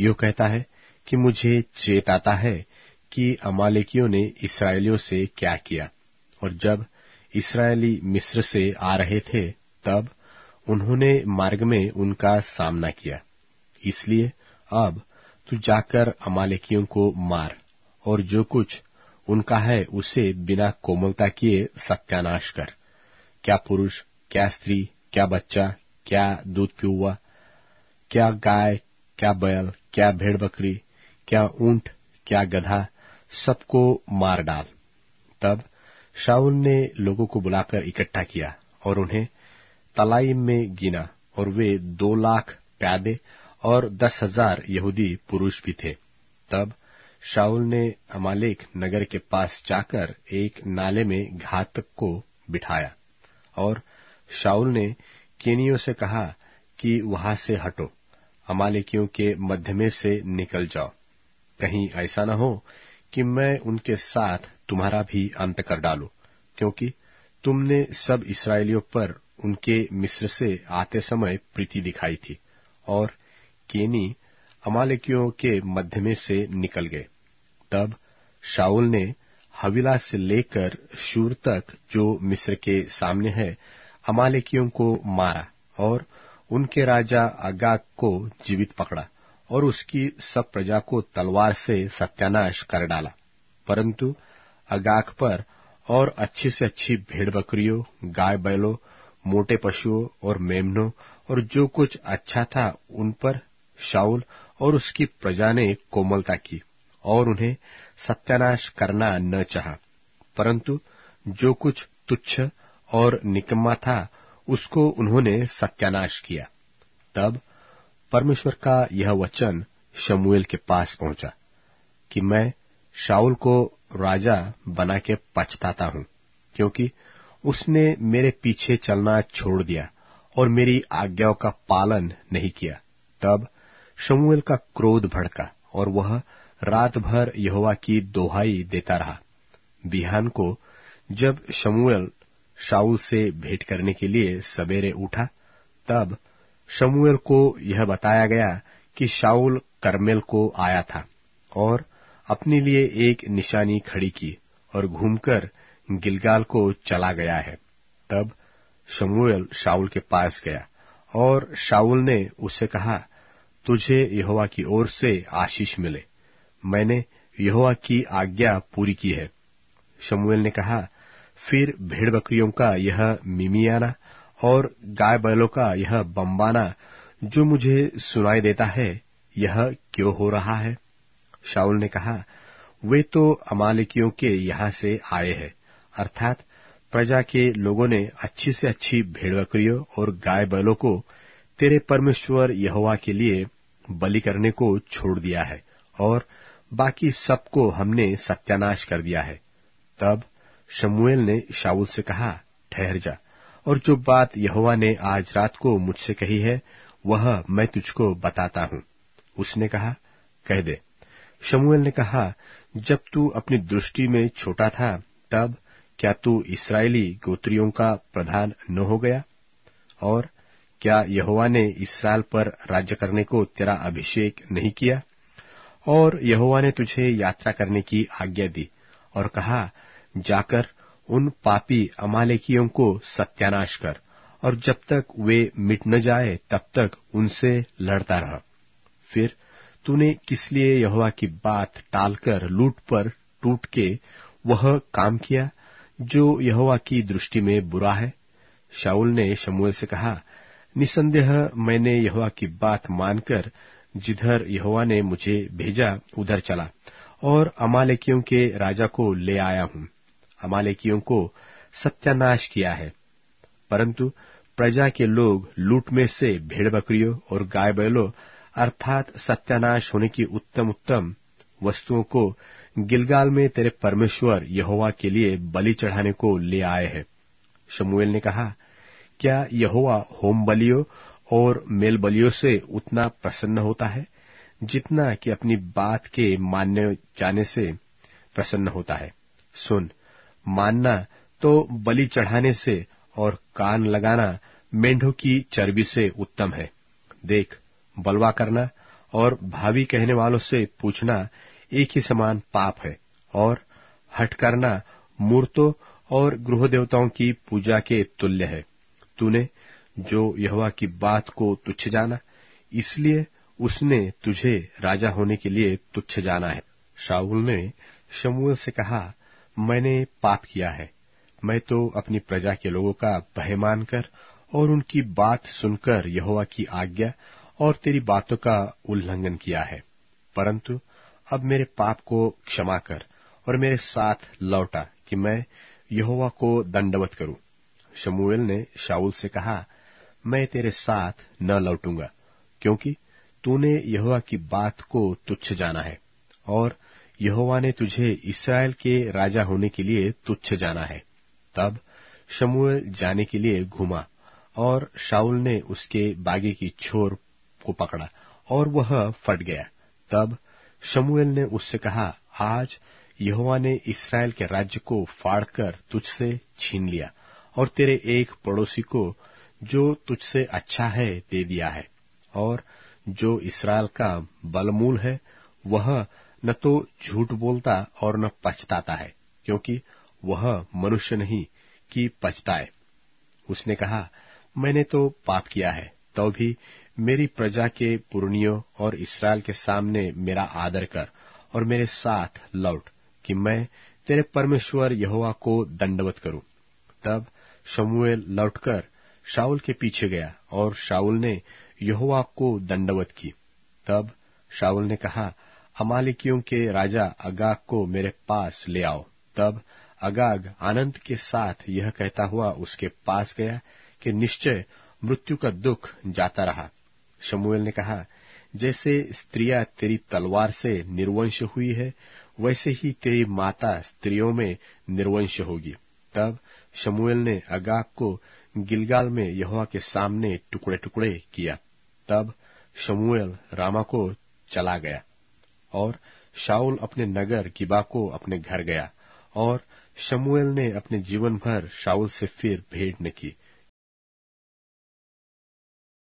Speaker 1: यो कहता है कि मुझे चेत आता है कि अमालेकियों ने इसराइलियों से क्या किया और जब इसराइली मिस्र से आ रहे थे तब उन्होंने मार्ग में उनका सामना किया इसलिए अब तू जाकर अमालेकियों को मार और जो कुछ उनका है उसे बिना कोमलता किए सत्यानाश कर क्या पुरुष क्या स्त्री क्या बच्चा क्या दूध पिउआ क्या गाय क्या बैल क्या भेड़ बकरी क्या ऊंट क्या गधा सबको मार डाल तब शाह ने लोगों को बुलाकर इकट्ठा किया और उन्हें तलाई में गिना और वे दो लाख प्यादे और दस हजार यहूदी पुरुष भी थे तब शाउल ने अमालेक नगर के पास जाकर एक नाले में घातक को बिठाया और शाउल ने केनियों से कहा कि वहां से हटो अमालेकियों के मध्य में से निकल जाओ कहीं ऐसा न हो कि मैं उनके साथ तुम्हारा भी अंत कर डालो क्योंकि तुमने सब इसराइलियों पर उनके मिस्र से आते समय प्रीति दिखाई थी और केनी अमालिकियों के मध्य में से निकल गए तब शाउल ने हविला से लेकर शूर तक जो मिस्र के सामने है अमालिकियों को मारा और उनके राजा अगाक को जीवित पकड़ा और उसकी सब प्रजा को तलवार से सत्यानाश कर डाला परंतु अगाक पर और अच्छी से अच्छी भेड़ बकरियों गाय बैलों मोटे पशुओं और मेमनों और जो कुछ अच्छा था उन पर शाउल और उसकी प्रजा ने कोमलता की और उन्हें सत्यानाश करना न चाहा परंतु जो कुछ तुच्छ और निकम्मा था उसको उन्होंने सत्यानाश किया तब परमेश्वर का यह वचन शमुएल के पास पहुंचा कि मैं शाउल को राजा बना के पछताता हूं क्योंकि उसने मेरे पीछे चलना छोड़ दिया और मेरी आज्ञाओं का पालन नहीं किया तब शमुएल का क्रोध भड़का और वह रात भर यहोवा की दोहाई देता रहा बिहान को जब शमुएल शाऊल से भेंट करने के लिए सवेरे उठा तब शमुएल को यह बताया गया कि शाऊल करमेल को आया था और अपने लिए एक निशानी खड़ी की और घूमकर गिलगाल को चला गया है तब शमुएल शाऊल के पास गया और शाऊल ने उससे कहा तुझे यहोवा की ओर से आशीष मिले मैंने यहोवा की आज्ञा पूरी की है शमुएल ने कहा फिर भेड़ बकरियों का यह मिमियाना और गाय बैलों का यह बम्बाना जो मुझे सुनाई देता है यह क्यों हो रहा है शाउल ने कहा वे तो अमालिकियों के यहां से आए हैं अर्थात प्रजा के लोगों ने अच्छी से अच्छी भेड़ बकरियों और गाय बैलों को तेरे परमेश्वर यहोवा के लिए बलि करने को छोड़ दिया है और बाकी सबको हमने सत्यानाश कर दिया है तब शमुएल ने शाऊल से कहा ठहर जा और जो बात यहोवा ने आज रात को मुझसे कही है वह मैं तुझको बताता हूं उसने कहा कह दे शमुएल ने कहा जब तू अपनी दृष्टि में छोटा था तब क्या तू इसराइली गोत्रियों का प्रधान न हो गया और क्या यहोवा ने इसराइल पर राज्य करने को तेरा अभिषेक नहीं किया और यहोवा ने तुझे यात्रा करने की आज्ञा दी और कहा जाकर उन पापी अमालेकियों को सत्यानाश कर और जब तक वे मिट न जाए तब तक उनसे लड़ता रहा फिर तूने किस लिए यहोवा की बात टालकर लूट पर टूट के वह काम किया जो यहोवा की दृष्टि में बुरा है शाउल ने शमूएल से कहा निसंदेह मैंने यहोवा की बात मानकर जिधर यहोवा ने मुझे भेजा उधर चला और अमालेकियों के राजा को ले आया हूं अमालेकियों को सत्यानाश किया है परंतु प्रजा के लोग लूट में से भेड़ बकरियों और गाय बैलों अर्थात सत्यानाश होने की उत्तम उत्तम वस्तुओं को गिलगाल में तेरे परमेश्वर यहोवा के लिए बलि चढ़ाने को ले आए हैं शमुएल ने कहा क्या यहोवा होम बलियों और मेल बलियों से उतना प्रसन्न होता है जितना कि अपनी बात के मान्य जाने से प्रसन्न होता है सुन मानना तो बलि चढ़ाने से और कान लगाना मेंढों की चर्बी से उत्तम है देख बलवा करना और भावी कहने वालों से पूछना एक ही समान पाप है और हट करना मूर्तों और गृह देवताओं की पूजा के तुल्य है तूने जो यहवा की बात को तुच्छ जाना इसलिए उसने तुझे राजा होने के लिए तुच्छ जाना है शाहुल ने शमूल से कहा मैंने पाप किया है मैं तो अपनी प्रजा के लोगों का भय मानकर और उनकी बात सुनकर यहोवा की आज्ञा और तेरी बातों का उल्लंघन किया है परंतु अब मेरे पाप को क्षमा कर और मेरे साथ लौटा कि मैं यहोवा को दंडवत करूं शमूएल ने शाऊल से कहा मैं तेरे साथ न लौटूंगा क्योंकि तूने यहोवा की बात को तुच्छ जाना है और यहोवा ने तुझे इसराइल के राजा होने के लिए तुच्छ जाना है तब शमूएल जाने के लिए घूमा और शाऊल ने उसके बागे की छोर को पकड़ा और वह फट गया तब शमूएल ने उससे कहा आज यहोवा ने इसराइल के राज्य को फाड़कर तुझसे छीन लिया और तेरे एक पड़ोसी को जो तुझसे अच्छा है दे दिया है और जो इसराइल का बलमूल है वह न तो झूठ बोलता और न पछताता है क्योंकि वह मनुष्य नहीं कि पछताए उसने कहा मैंने तो पाप किया है तो भी मेरी प्रजा के पुर्णियों और इसराइल के सामने मेरा आदर कर और मेरे साथ लौट कि मैं तेरे परमेश्वर यहोवा को दंडवत करूं तब शमुएल लौटकर शाउल के पीछे गया और शाउल ने यहोवा को दंडवत की तब शाउल ने कहा अमालिकियों के राजा अगाग को मेरे पास ले आओ तब अगाग आनंद के साथ यह कहता हुआ उसके पास गया कि निश्चय मृत्यु का दुख जाता रहा शमुएल ने कहा जैसे स्त्रियां तेरी तलवार से निर्वंश हुई है वैसे ही तेरी माता स्त्रियों में निर्वंश होगी तब शमुएल ने अगाग को गिलगाल में यहोवा के सामने टुकड़े टुकड़े किया तब शमुएल रामा को चला गया और शाउल अपने नगर गिबा को अपने घर गया और शमुएल ने अपने जीवन भर शाउल से फिर भेंट न की